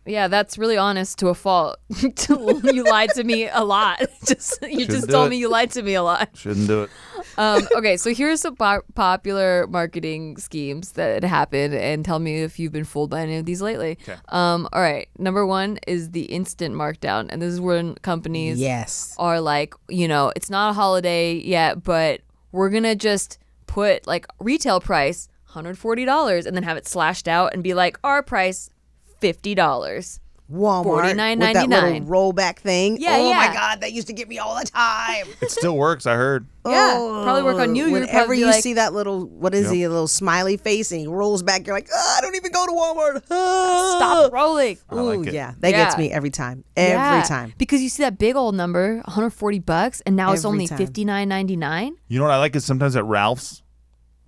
Yeah, that's really honest to a fault. you lied to me a lot. just you Shouldn't just told it. me you lied to me a lot. Shouldn't do it. Um, okay, so here's some po- popular marketing schemes that happen, and tell me if you've been fooled by any of these lately. Okay. Um, all right, number one is the instant markdown, and this is when companies yes are like, you know, it's not a holiday yet, but we're gonna just put like retail price $140 and then have it slashed out and be like our price fifty dollars. Walmart with that little rollback thing. Yeah, oh yeah. my god, that used to get me all the time. It still works, I heard. Yeah, oh, probably work on oh, you. Whenever you like, see that little, what is yep. he, a little smiley face, and he rolls back, you're like, oh, I don't even go to Walmart. Oh. Stop rolling. Oh like yeah, that yeah. gets me every time, every yeah. time. Because you see that big old number, 140 bucks, and now every it's only 59.99. You know what I like is sometimes at Ralph's,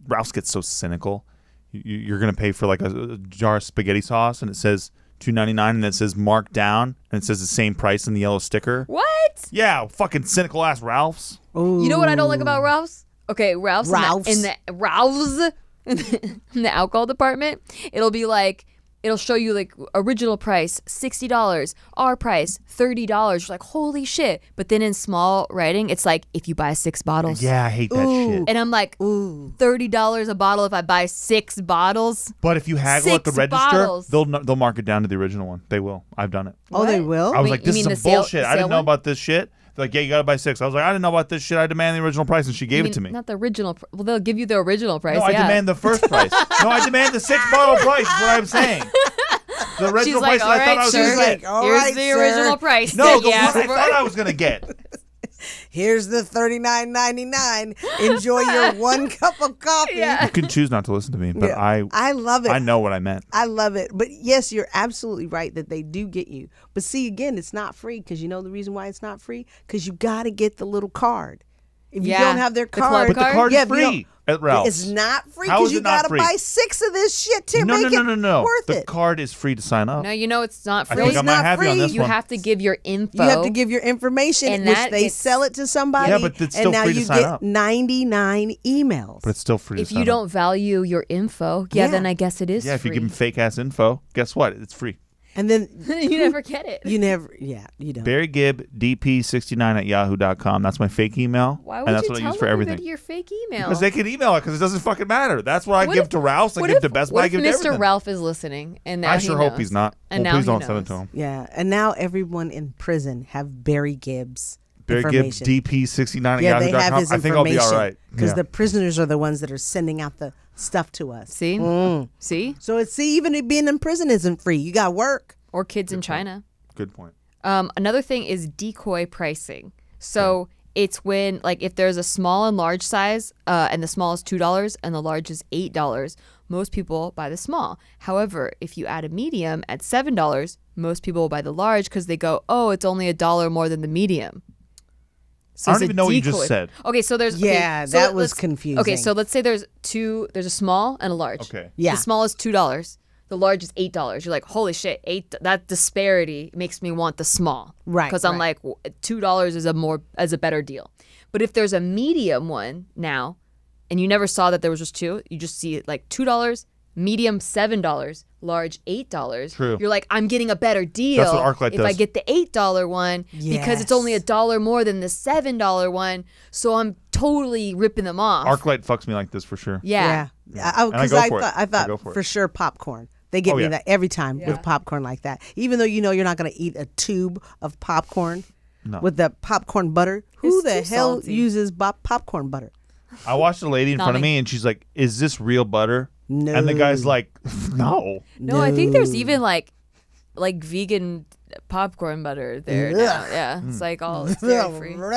Ralph's gets so cynical you're going to pay for like a, a, jar of spaghetti sauce and it says 2.99 and it says marked down and it says the same price in the yellow sticker. What? Yeah, fucking cynical ass Ralphs. Ooh. You know what I don't like about Ralphs? Okay, Ralphs, Ralphs. In, the, in the Ralphs in the, in the alcohol department, it'll be like it'll show you like original price $60 our price $30 you're like holy shit but then in small writing it's like if you buy six bottles yeah i hate that shit and i'm like Ooh. $30 a bottle if i buy six bottles but if you haggle at the register they'll they'll mark it down to the original one they will i've done it oh what? they will i was like this is some bullshit sale, sale i didn't know about this shit like, yeah, you gotta buy six. I was like, I didn't know about this shit. I demand the original price, and she gave it to me. Not the original. Pr- well, they'll give you the original price. No, I yeah. demand the first price. no, I demand the six bottle price. Is what I'm saying. The original She's price that I thought I was gonna get. Like, Here's right, the sir. original price. No, the yeah. one I thought I was gonna get. Here's the thirty nine ninety nine. Enjoy your one cup of coffee. Yeah. You can choose not to listen to me, but yeah. I I love it. I know what I meant. I love it. But yes, you're absolutely right that they do get you. But see, again, it's not free because you know the reason why it's not free because you got to get the little card. If yeah. you don't have their card, the but the card yeah, is free at Ralph's. It's not free because you got to buy six of this shit to no, make no, no, no, no. it worth the it. card is free to sign up. No, you know it's not I free. think I might not have you on this you one. have to give your info. You have to give your information, And which they sell it to somebody. Yeah, but it's still and now free to you sign get up. 99 emails. but it's still free. to if you don't value your info, yeah, Yeah. then I guess it is. yeah, if you give them fake ass info, guess what? It's free. And then you never get it. You never, yeah, you don't. Barry Gibb, dp69 at yahoo.com. That's my fake email. Why would and that's you what tell I use for everything. your fake email? Because they can email it because it doesn't fucking matter. That's what I give to Ralph. I give if, to Best Buy. I give Mr. Everything. Ralph is listening. and now I sure hope he's not. And well, now please don't knows. send it to him. Yeah. And now everyone in prison have Barry Gibbs. Barry Gibb, DP69 at yeah, yahoo.com. I think I'll be all right. Because yeah. the prisoners are the ones that are sending out the stuff to us. See? Mm. See? So it's see, even being in prison isn't free. You got work. Or kids Good in point. China. Good point. Um, another thing is decoy pricing. So it's when, like, if there's a small and large size, uh, and the small is $2 and the large is $8, most people buy the small. However, if you add a medium at $7, most people will buy the large because they go, oh, it's only a dollar more than the medium. So I don't even know decoy. what you just said. Okay, so there's yeah, okay, so that was confusing. Okay, so let's say there's two. There's a small and a large. Okay. Yeah. The small is two dollars. The large is eight dollars. You're like, holy shit, eight. That disparity makes me want the small, right? Because I'm right. like, two dollars is a more as a better deal. But if there's a medium one now, and you never saw that there was just two, you just see like two dollars, medium seven dollars, large eight dollars, you're like, I'm getting a better deal That's what ArcLight if does. I get the eight dollar one yes. because it's only a dollar more than the seven dollar one. So I'm totally ripping them off. ArcLight fucks me like this for sure. Yeah. yeah. because I, thought, I go for for, for sure popcorn. They get oh, me yeah. that every time yeah. with popcorn like that. Even though you know you're not going to eat a tube of popcorn no. with the popcorn butter. Who the hell salty. uses bo- popcorn butter? I watched a lady in front of me and she's like, "Is this real butter?" No. And the guy's like, no. No, I think there's even like like vegan popcorn butter there. now. Yeah, it's hmm. like all dairy free.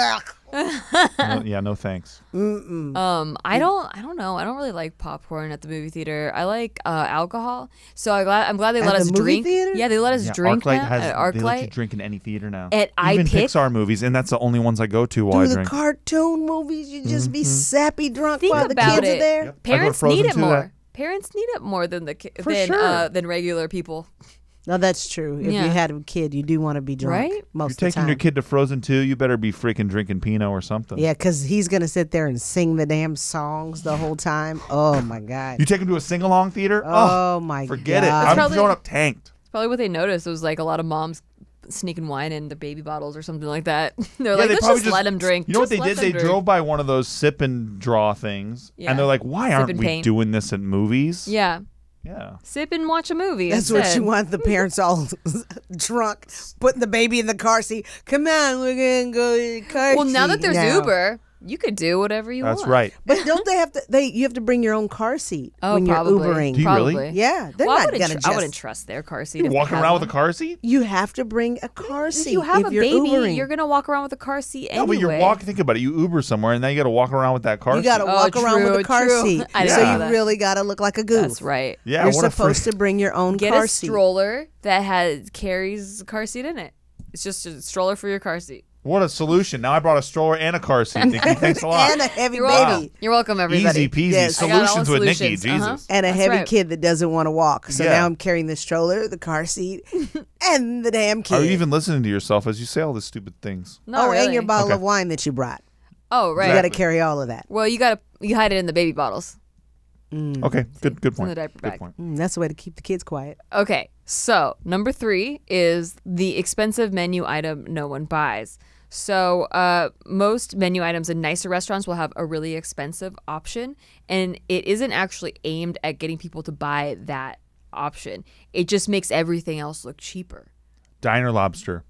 No, yeah, no thanks. Mm-mm. Um, I don't, I don't know. I don't really like popcorn at the movie theater. I like uh, alcohol, so I'm glad, I'm glad they At let the us movie drink. theater? Yeah, they let us Yeah, drink Arclight has at uh, they let you drink in any theater now. At Even iPic? Pixar movies, and that's the only ones I go to while I Do the cartoon movies, you just be mm-hmm. sappy drunk Think while the kids it. are there. Yep. Parents need it that- more parents need it more than the For than uh, sure. uh, than regular people. No, that's true. If Yeah. you had a kid, you do want to be drunk Right? most You're of the taking your kid to Frozen too, you better be freaking drinking Pinot or something. yeah, because he's gonna sit there and sing the damn songs the whole time. Oh my god. You take him to a sing along theater? Oh, my forget it. I'm probably- showing up tanked. Probably what they noticed was like a lot of moms sneaking wine in the baby bottles or something like that. they're yeah, like, they let's just, just, let them drink. You know just what they did? They drink. drove by one of those sip and draw things, yeah. and they're like, "Why aren't we paint. doing this at movies?" Yeah. Yeah. Sip and watch a movie. That's instead. what you want the parents all drunk, putting the baby in the car seat. Come on, we're going to go to the car Well, now that there's now. Uber, you could do whatever you That's want. That's right. But don't they have to? They you have to bring your own car seat oh, when probably. you're Ubering. Do you probably. really? Yeah, they're well, not I gonna. I wouldn't trust their car seat. walking around one. with a car seat? You have to bring a car if seat. you have a baby, Ubering. you're gonna walk around with a car seat anyway. No, but you're walking. Think about it. You Uber somewhere, and now you got to walk around with that car. You got to walk oh, around true, with a car true. seat. I yeah. So you really got to look like a goose. That's right. Yeah, you're supposed to bring your own. Get a stroller that has carries a car seat in it. It's just a stroller for your car seat. What a solution! Now I brought a stroller and a car seat. Nikki, thanks a lot. and a heavy You're baby. Welcome. You're welcome, everybody. Easy peasy. Yes. Solutions with solutions. Nikki. Uh-huh. Jesus. Uh-huh. And a That's heavy right. kid that doesn't want to walk. So yeah. now I'm carrying the stroller, the car seat, and the damn kid. Are you even listening to yourself as you say all these stupid things? Not oh, really. and your bottle okay. of wine that you brought. Oh, right. You got to carry all of that. Well, you got to you hide it in the baby bottles. Mm. Okay, good good point. Good point. Mm, that's the way to keep the kids quiet. Okay, so number three is the expensive menu item no one buys. So uh, most menu items in nicer restaurants will have a really expensive option, and it isn't actually aimed at getting people to buy that option. It just makes everything else look cheaper. Diner lobster.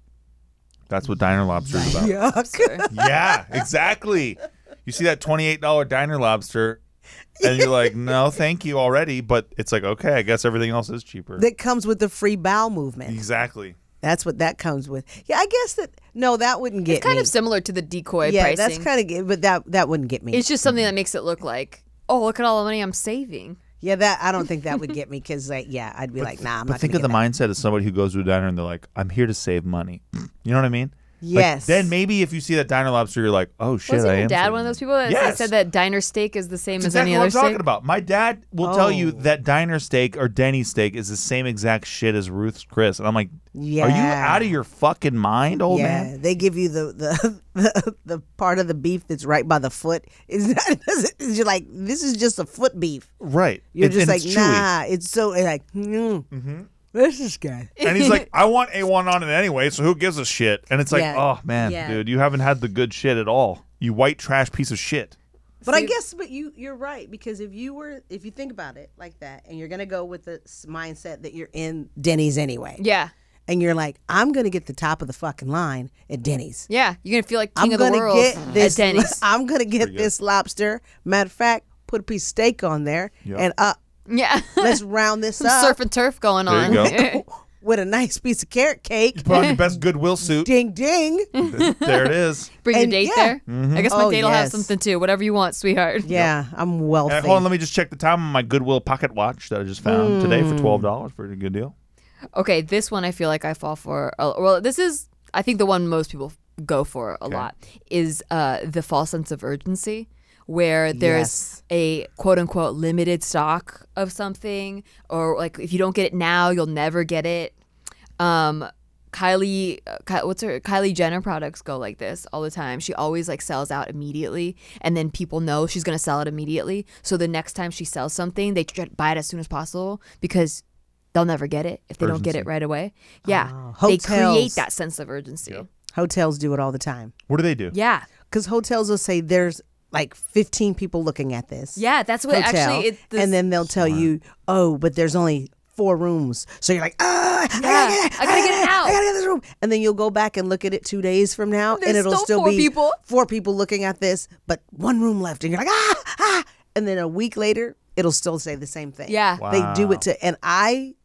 That's what diner lobster is about. Yuck. yeah, exactly. You see that twenty-eight dollar diner lobster, and you're like, no, thank you already. But it's like, okay, I guess everything else is cheaper. That comes with the free bowel movement. Exactly. That's what that comes with. Yeah, I guess that no, that wouldn't get. It's kind me. of similar to the decoy. Yeah, pricing. that's kind of. But that that wouldn't get me. It's just something that makes it look like, oh, look at all the money I'm saving. Yeah, that I don't think that would get me because, like, yeah, I'd be but, like, nah. I'm but not think of the that. mindset of somebody who goes to a diner and they're like, I'm here to save money. You know what I mean? Yes. Like, then maybe if you see that diner lobster, you're like, oh shit, Wasn't I your am. dad one of those people that Yes. said that diner steak is the same That's as exactly any what other I'm talking about. My dad will tell you oh. that diner steak or Denny's steak is the same exact shit as Ruth's Chris, and I'm like, Yeah. are you out of your fucking mind, old yeah, man? they give you the, the the the part of the beef that's right by the foot. It's not. You're like this is just a foot beef. Right. You're It's- just like, it's nah. It's so like, mm. hmm there's this guy. And he's like, I want A1 on it anyway, so who gives a shit? And it's like, Yeah. oh, man, Yeah. dude, you haven't had the good shit at all. You white trash piece of shit. But I guess, but you you're right because if you were if you think about it like that, and you're gonna go with the mindset that you're in Denny's anyway, Yeah. and you're like, I'm gonna get the top of the fucking line at Denny's. Yeah. You're going to feel like king I'm of gonna world get this. at Denny's. I'm gonna get this lobster. Matter of fact, put a piece of steak on there, and uh, yeah. Let's round this Some up. Surf and turf going There on. you with a nice piece of carrot cake. Put on your best Goodwill suit. Ding ding. there it is. Bring your date yeah. there. Mm-hmm. I guess my Oh, date will have something too. Whatever you want, sweetheart. Yeah, I'm wealthy. hold on, let me just check the time on my Goodwill pocket watch that I just found hmm. today for twelve dollars. Pretty good deal. Okay, this one I feel like I fall for. well, this is I think the one most people go for a lot is uh, the false sense of urgency where there's yes. a quote unquote limited stock of something, or like if you don't get it now, you'll never get it. Um, Kylie, uh, Ky what's her Kylie Jenner products go like this all the time. She always like sells out immediately, and then people know she's gonna sell it immediately. So the next time she sells something, they try to buy it as soon as possible because they'll never get it if they urgency. don't get it right away. Yeah, oh, they create that sense of urgency. Yeah. Hotels do it all the time. What do they do? Yeah, because hotels will say there's like 15 people looking at this. Yeah, that's what hotel, actually. It, this, and then they'll tell you, oh, but there's only four rooms. So you're like, ah, yeah, I, gotta get, I gotta get out. I gotta get this room. And then you'll go back and look at it two days from now, and it'll still, still be people. four people looking at this, but one room left. And you're like, ah, ah. And then a week later, it'll still say the same thing. Yeah. Wow. They do it to, and I,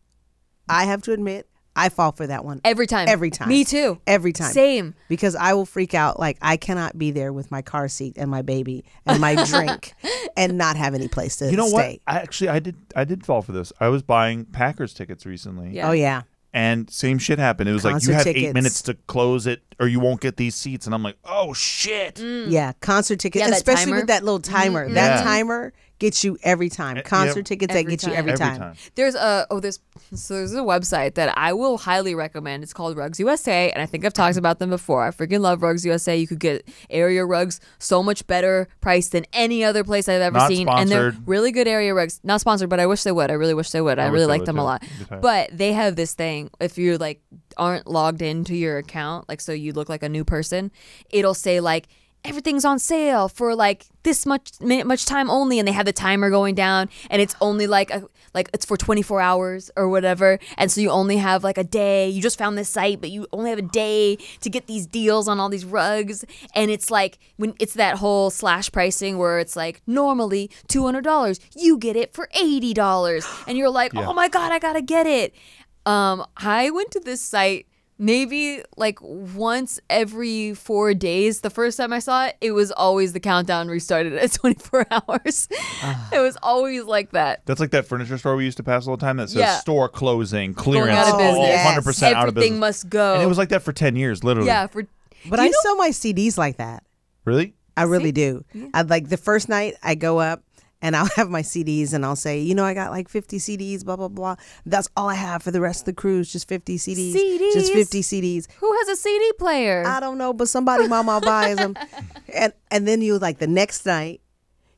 I have to admit, I fall for that one every time. Every time. Me too. Every time. Same. Because I will freak out like I cannot be there with my car seat and my baby and my drink and not have any place to. You know stay. what? I actually I did I did fall for this. I was buying Packers tickets recently. Yeah. Oh yeah. And same shit happened. It was concert like you have tickets. eight minutes to close it, or you won't get these seats. And I'm like, oh shit. Mm. Yeah, concert tickets, yeah, especially timer. with that little timer. Mm -hmm. That yeah. timer gets you every time. Eh, Concert yep. tickets every that get time. you every, every time. There's a oh there's so there's a website that I will highly recommend. It's called Rugs USA, and I think I've talked about them before. I freaking love Rugs USA. You could get area rugs so much better price than any other place I've ever Not seen, sponsored. and they're really good area rugs. Not sponsored, but I wish they would. I really wish they would. I, I really like them too. a lot. But they have this thing if you like aren't logged into your account, like so you look like a new person, it'll say like everything's on sale for like this much minute much time only and they have the timer going down and it's only like a, like it's for 24 hours or whatever and so you only have like a day you just found this site but you only have a day to get these deals on all these rugs and it's like when it's that whole slash pricing where it's like normally $200 you get it for $80 and you're like yeah. oh my god I got to get it um I went to this site maybe like once every four days. The first time I saw it, it was always the countdown restarted at 24 hours. Uh, it was always like that. That's like that furniture store we used to pass all the time that says yeah. store closing, clearance, out of business. 100% yes. out of business. must go. And it was like that for 10 years, literally. Yeah. For, but I know, sell my CDs like that. Really? I really See? do. Yeah. I like the first night I go up, and I'll have my CDs and I'll say, you know, I got like 50 CDs, blah, blah, blah. That's all I have for the rest of the cruise, just 50 CDs. CDs? Just 50 CDs. Who has a CD player? I don't know, but somebody mama buys them. And, and then you like the next night,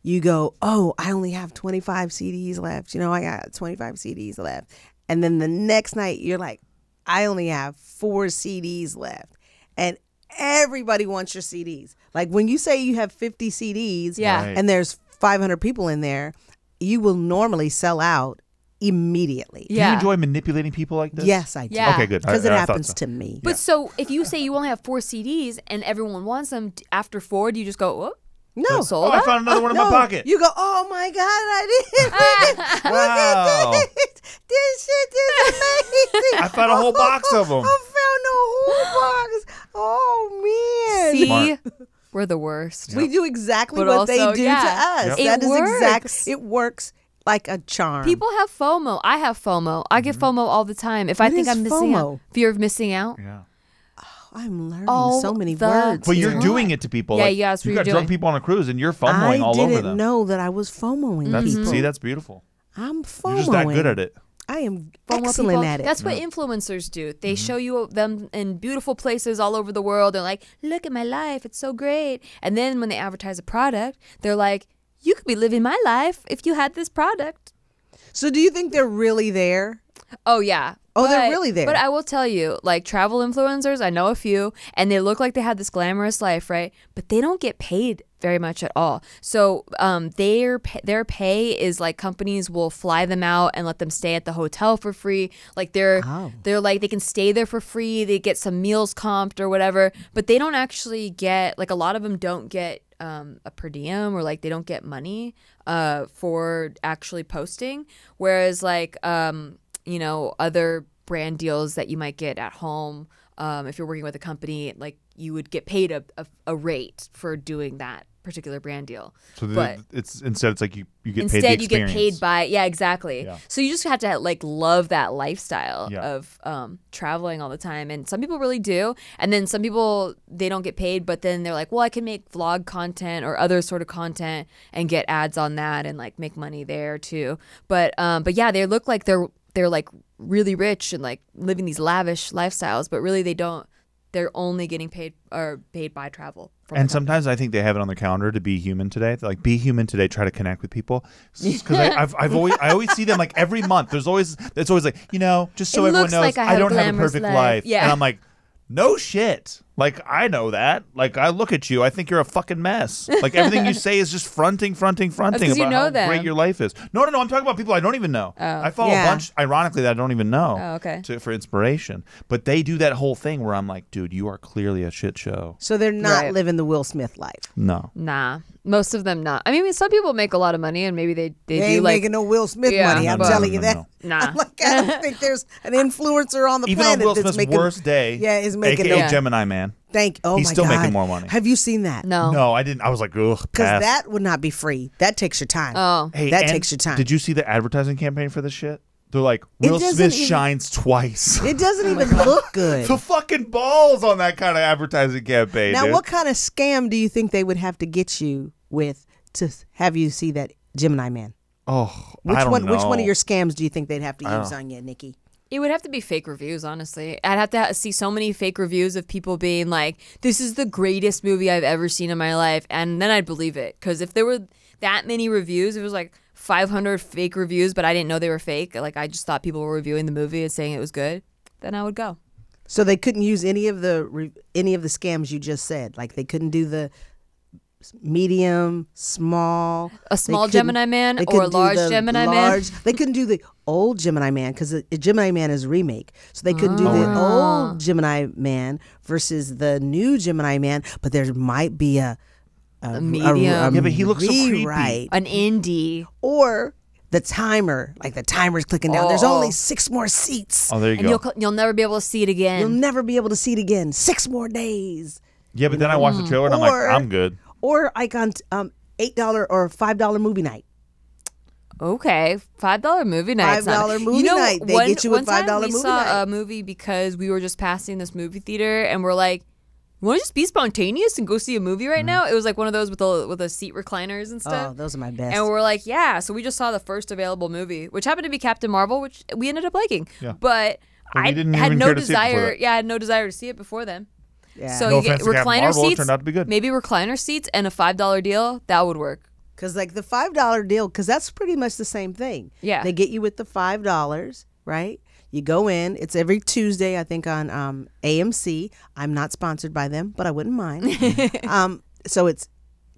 you go, oh, I only have 25 CDs left. You know, I got 25 CDs left. And then the next night, you're like, I only have four CDs left. And everybody wants your CDs. Like when you say you have 50 CDs yeah. Right. and there's 500 people in there, you will normally sell out immediately. Yeah. Do you enjoy manipulating people like this? Yes, I do. Yeah. Okay, good. Because it I happens so. to me. But yeah. so if you say you only have four CDs and everyone wants them, after four, do you just go, oh, no. Sold oh, I found another one in no. my pocket. You go, oh my God, I did. wow. Look at this. This shit is amazing. I found a whole box of them. I found a whole box. Oh, man. See? Smart we're the worst. Yep. We do exactly but what also, they do yeah. to us. Yep. That is exact. It works like a charm. People have FOMO. I have FOMO. I mm-hmm. get FOMO all the time. If what I think I'm missing FOMO? out, fear of missing out. Yeah. Oh, I'm learning all so many words. But you're doing it to people. Yeah, like, yeah. you got doing. drunk people on a cruise, and you're FOMOing I all over them. I didn't know that I was FOMOing That's, people. Mm-hmm. See, that's beautiful. I'm FOMOing. You're just that good at it. I am From excellent people, at it. That's what influencers do. They mm-hmm. show you them in beautiful places all over the world. They're like, look at my life. It's so great. And then when they advertise a product, they're like, you could be living my life if you had this product. So do you think they're really there? Oh, yeah. Oh, but, they're really there. But I will tell you, like travel influencers, I know a few, and they look like they have this glamorous life, right? But they don't get paid very much at all. So um, their their pay is like companies will fly them out and let them stay at the hotel for free. Like they're oh. they're like they can stay there for free. They get some meals comped or whatever, but they don't actually get like a lot of them don't get um, a per diem or like they don't get money uh, for actually posting. Whereas like um, you know other brand deals that you might get at home um, if you're working with a company like you would get paid a, a, a, rate for doing that particular brand deal. So but the, it's instead it's like you, you get instead paid you get paid by yeah exactly. Yeah. So you just have to like love that lifestyle yeah. of um, traveling all the time, and some people really do, and then some people they don't get paid, but then they're like, well, I can make vlog content or other sort of content and get ads on that and like make money there too. But um, but yeah, they look like they're they're like really rich and like living these lavish lifestyles, but really they don't. They're only getting paid or paid by travel and sometimes I think they have it on their calendar to be human today. They're like be human today, try to connect with people. Because I've, I've always I always see them like every month. There's always it's always like you know just so it everyone knows like I, I, don't have a perfect life. life. Yeah, and I'm like no shit. Like I know that. Like I look at you, I think you're a fucking mess. Like everything you say is just fronting, fronting, fronting about you know how them. great your life is. No, no, no. I'm talking about people I don't even know. Oh, I follow yeah. a bunch, ironically, that I don't even know. Oh, okay. To, for inspiration, but they do that whole thing where I'm like, dude, you are clearly a shit show. So they're not right. living the Will Smith life. No. Nah. Most of them not. I mean, some people make a lot of money, and maybe they they, they do ain't like making no Will Smith yeah, money. I'm telling you no, no, that. Nah. I'm like I don't think there's an influencer on the even planet on Will Smith's making, worst day. Yeah, is making AKA no, Gemini man man. Thank. Oh He's my still God. making more money. Have you seen that? No. No, I didn't. I was like, ugh. Because that would not be free. That takes your time. Oh. Hey, that takes your time. Did you see the advertising campaign for this shit? They're like Will Smith even- shines twice. It doesn't oh even look good. the fucking balls on that kind of advertising campaign. Now, dude. what kind of scam do you think they would have to get you with to have you see that Gemini man? Oh, Which I don't one? Know. Which one of your scams do you think they'd have to use on you, Nikki? It would have to be fake reviews, honestly. I'd have to see so many fake reviews of people being like, "This is the greatest movie I've ever seen in my life," and then I'd believe it. Because if there were that many reviews, it was like 500 fake reviews, but I didn't know they were fake. Like I just thought people were reviewing the movie and saying it was good. Then I would go. So they couldn't use any of the any of the scams you just said. Like they couldn't do the medium, small, a small Gemini man or a large Gemini large, man. They couldn't do the old Gemini Man because the Gemini Man is remake, so they could oh. do the oh, old Gemini Man versus the new Gemini Man. But there might be a a, a medium. A, a yeah, but he looks rewrite. so creepy. An indie or the timer, like the timer's clicking down. Oh. There's only oh. six more seats. Oh, there you and go. You'll, you'll never be able to see it again. You'll never be able to see it again. Six more days. Yeah, but then I watched the trailer and or, I'm like, I'm good. Or like got um, eight dollar or five dollar movie night. Okay, five dollar movie night. Five dollar movie you know, night. They one, get you a five dollar movie. We saw a movie because we were just passing this movie theater and we're like, "Want to just be spontaneous and go see a movie right mm-hmm. now?" It was like one of those with a with the seat recliners and stuff. Oh, those are my best. And we're like, "Yeah." So we just saw the first available movie, which happened to be Captain Marvel, which we ended up liking. Yeah. But I didn't had no desire. Yeah, I had no desire to see it before then. Yeah. So no you get recliner Marvel, seats. Maybe recliner seats and a five dollar deal. That would work. Because like the five dollar deal, because that's pretty much the same thing. Yeah, they get you with the five dollars, right? You go in. It's every Tuesday, I think, on um, AMC. I'm not sponsored by them, but I wouldn't mind. um, so it's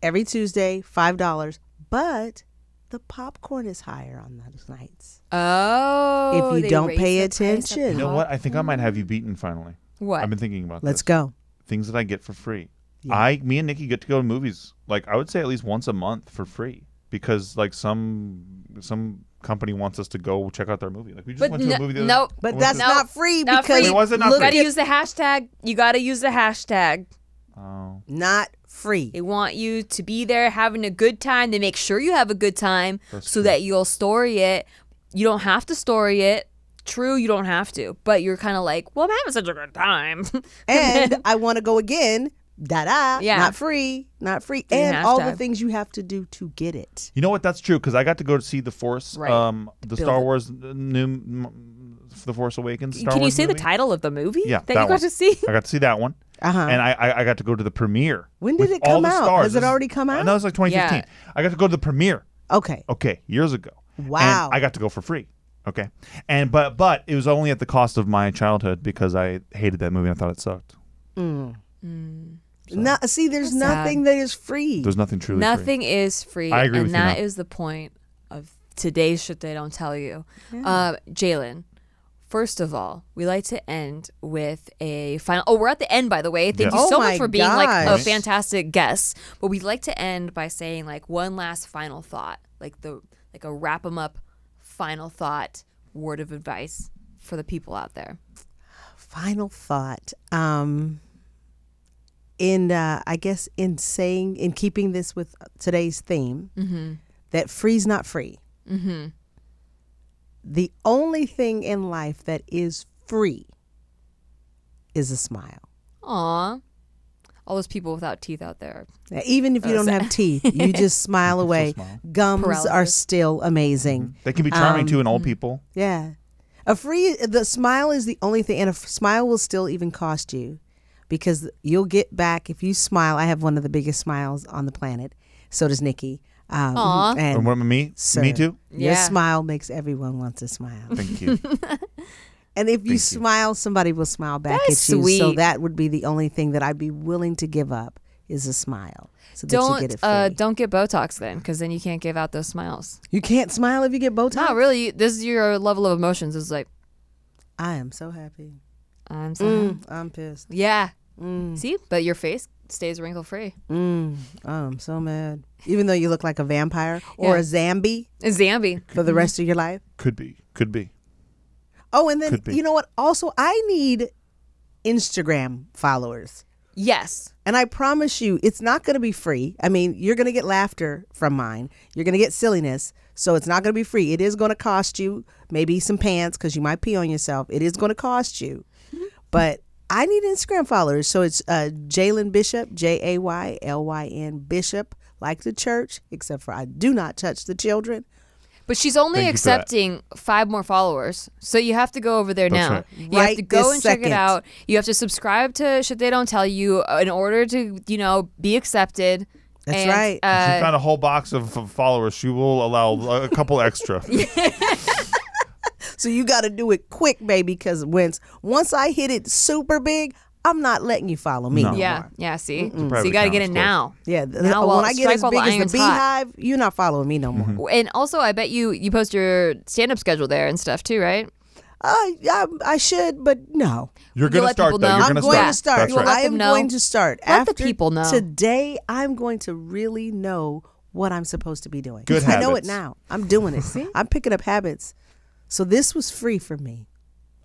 every Tuesday, five dollars, but the popcorn is higher on those nights. Oh, if you don't pay attention, you know what? I think I might have you beaten finally. What I've been thinking about. Let's this. go. Things that I get for free. I, me and Nikki get to go to movies like I would say at least once a month for free because like some some company wants us to go check out their movie. Like we just but went to no, a movie. The nope, but that's to, not free not because free. Wait, was it not look, free? You gotta use the hashtag. You gotta use the hashtag. Oh. Not free. They want you to be there having a good time. They make sure you have a good time that's so true. that you'll story it. You don't have to story it. True, you don't have to, but you're kind of like, well, I'm having such a good time. and I want to go again da da, yeah. not free, not free, you and all to. the things you have to do to get it. You know what? That's true because I got to go to see the Force, right. um, the Build Star it. Wars uh, new, the Force Awakens. Star Can you Wars say the title of the movie? Yeah, that, that you got one. to see. I got to see that one. Uh-huh. And I, I, I got to go to the premiere. When did it come out? Stars. Has it already come out? No, it's like 2015. Yeah. I got to go to the premiere. Okay. Okay, years ago. Wow. And I got to go for free. Okay. And but but it was only at the cost of my childhood because I hated that movie. I thought it sucked. Mm. Mm. No, see, there's That's nothing sad. that is free. There's nothing truly. Nothing free. is free. I agree and with you. And that is the point of today's shit they don't tell you. Yeah. Uh, Jalen, first of all, we like to end with a final. Oh, we're at the end, by the way. Thank you so oh much for being gosh. like a fantastic guest. But we would like to end by saying like one last final thought, like the like a wrap them up final thought word of advice for the people out there. Final thought. Um in uh, I guess in saying in keeping this with today's theme mm-hmm. that free's not free. Mm-hmm. The only thing in life that is free is a smile. Aw. All those people without teeth out there. even if you don't have teeth, you just smile away. Smile. Gums Paralysis. are still amazing. Mm-hmm. They can be charming um, too in old um, people. Yeah. A free the smile is the only thing and a smile will still even cost you because you'll get back if you smile. I have one of the biggest smiles on the planet. So does Nikki. Um, Aww. And, and me? Sir, me too. Your yeah. smile makes everyone want to smile. Thank you. and if Thank you smile, you. somebody will smile back That's at you. Sweet. So that would be the only thing that I'd be willing to give up is a smile. So don't get uh, don't get Botox then, because then you can't give out those smiles. You can't smile if you get Botox. No, really. This is your level of emotions. It's like, I am so happy. I'm so mm, I'm pissed. Yeah, Mm. See, but your face stays wrinkle free. Mm. Oh, I'm so mad. Even though you look like a vampire or yeah. a zombie, a zombie for the rest of your life. Could be. Could be. Oh, and then you know what? Also, I need Instagram followers. Yes. And I promise you, it's not going to be free. I mean, you're going to get laughter from mine. You're going to get silliness. So it's not going to be free. It is going to cost you maybe some pants because you might pee on yourself. It is going to cost you. Mm-hmm. but I need Instagram followers. So it's uh, Jalen Bishop, J A Y L Y N Bishop, like the church, except for I do not touch the children. But she's only Thank accepting five more followers. So you have to go over there That's now. Right. You have to go and second. check it out. You have to subscribe to Shit They Don't Tell You in order to, you know, be accepted. That's and, right. Uh, she found a whole box of followers. She will allow a couple extra. So you got to do it quick, baby, because once once I hit it super big, I'm not letting you follow me. No. Yeah, yeah. See, so you got to get it now. Yeah, now when I get as big as the beehive, hot. you're not following me no mm-hmm. more. Mm-hmm. And also, I bet you you post your stand up schedule there and stuff too, right? Uh, I, I should, but no. You're going to start, though. You're I'm going to start. Right. I am know. going to start. Let After the people know. Today, I'm going to really know what I'm supposed to be doing. Good I habits. know it now. I'm doing it. See, I'm picking up habits so this was free for me.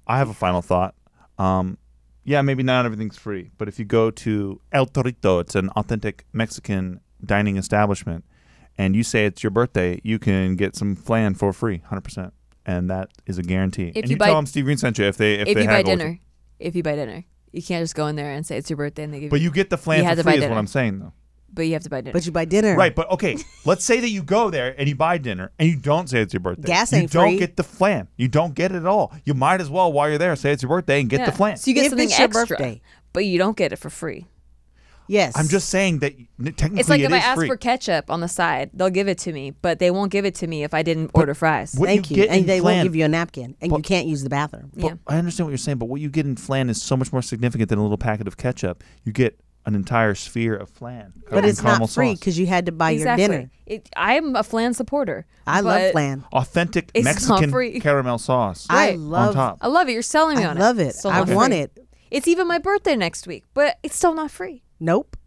I have a final thought. Um, yeah, maybe not everything's free, but if you go to El Torito, it's an authentic Mexican dining establishment, and you say it's your birthday, you can get some flan for free, hundred percent, and that is a guarantee. If and you, you buy, tell them Steve Green sent you if they if, if they you buy dinner, you. if you buy dinner, you can't just go in there and say it's your birthday and they give. But you, you get the flan for free. Is what I'm saying though. But you have to buy dinner. But you buy dinner. Right, but okay, let's say that you go there and you buy dinner and you don't say it's your birthday. Gas ain't You don't free. get the flan. You don't get it at all. You might as well while you're there say it's your birthday and get the flan. So you get If something it's your birthday. but you don't get it for free. Yes. I'm just saying that technically It's like it if I ask free. for ketchup on the side, they'll give it to me, but they won't give it to me if I didn't order fries. Thank you you. And they flan- won't give you a napkin, and you can't use the bathroom. But I understand what you're saying, but what you get in flan is so much more significant than a little packet of ketchup. You get an entire sphere of flan. But it's not free because you had to buy exactly. your dinner. It, I'm a flan supporter. I love flan. Authentic Mexican caramel sauce. Right. I love. On top. I love it. You're selling me I on it. I love it. I want it. It's even my birthday next week, but it's still not free. Nope.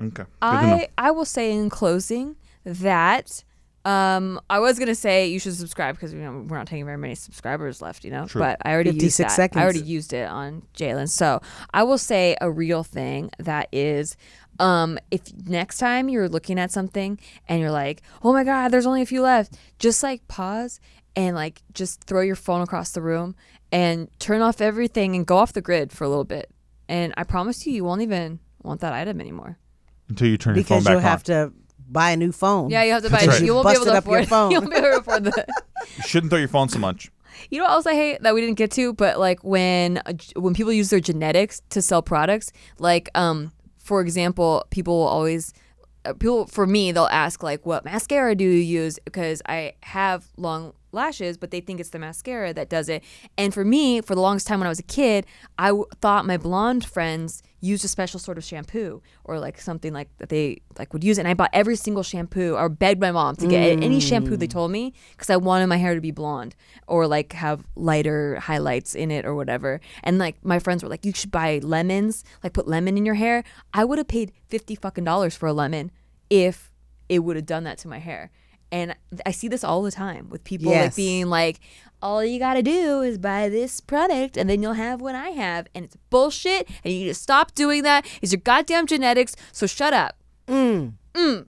Okay. Good I I will say in closing that um, I was gonna say you should subscribe because you know we're not taking very many subscribers left, you know. True. But I already used that. Seconds. I already used it on Jalen. So I will say a real thing that is, um, if next time you're looking at something and you're like, oh my god, there's only a few left, just like pause and like just throw your phone across the room and turn off everything and go off the grid for a little bit. And I promise you, you won't even want that item anymore until you turn because your phone back on. Because you'll have to buy a new phone. Yeah, you have to buy. Right. You won't be able to afford. phone. you won't be able to afford that. You shouldn't throw your phone so much. You know what else I hate that we didn't get to, but like when when people use their genetics to sell products, like um for example, people will always uh, people for me they'll ask like what mascara do you use because I have long lashes, but they think it's the mascara that does it. And for me, for the longest time when I was a kid, I thought my blonde friends used a special sort of shampoo or like something like that they like would use it. And I bought every single shampoo or begged my mom to get mm. any shampoo they mm. told me because I wanted my hair to be blonde or like have lighter highlights in it or whatever. And like my friends were like, you should buy lemons, like put lemon in your hair. I would have paid 50 fucking dollars for a lemon if it would have done that to my hair. And I see this all the time with people yes. like being like, all you gotta do is buy this product and then you'll have what I have. And it's bullshit and you need to stop doing that. It's your goddamn genetics, so shut up. Mm. Mm.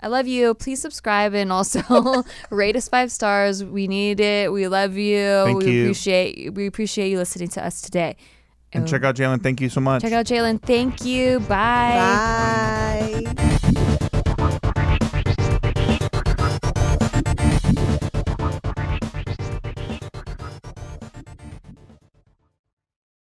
I love you. Please subscribe and also rate us five stars. We need it. We love you. Thank we you. appreciate we appreciate you listening to us today. And oh. check out Jalen. Thank you so much. Check out Jalen. Thank you. Bye. Bye.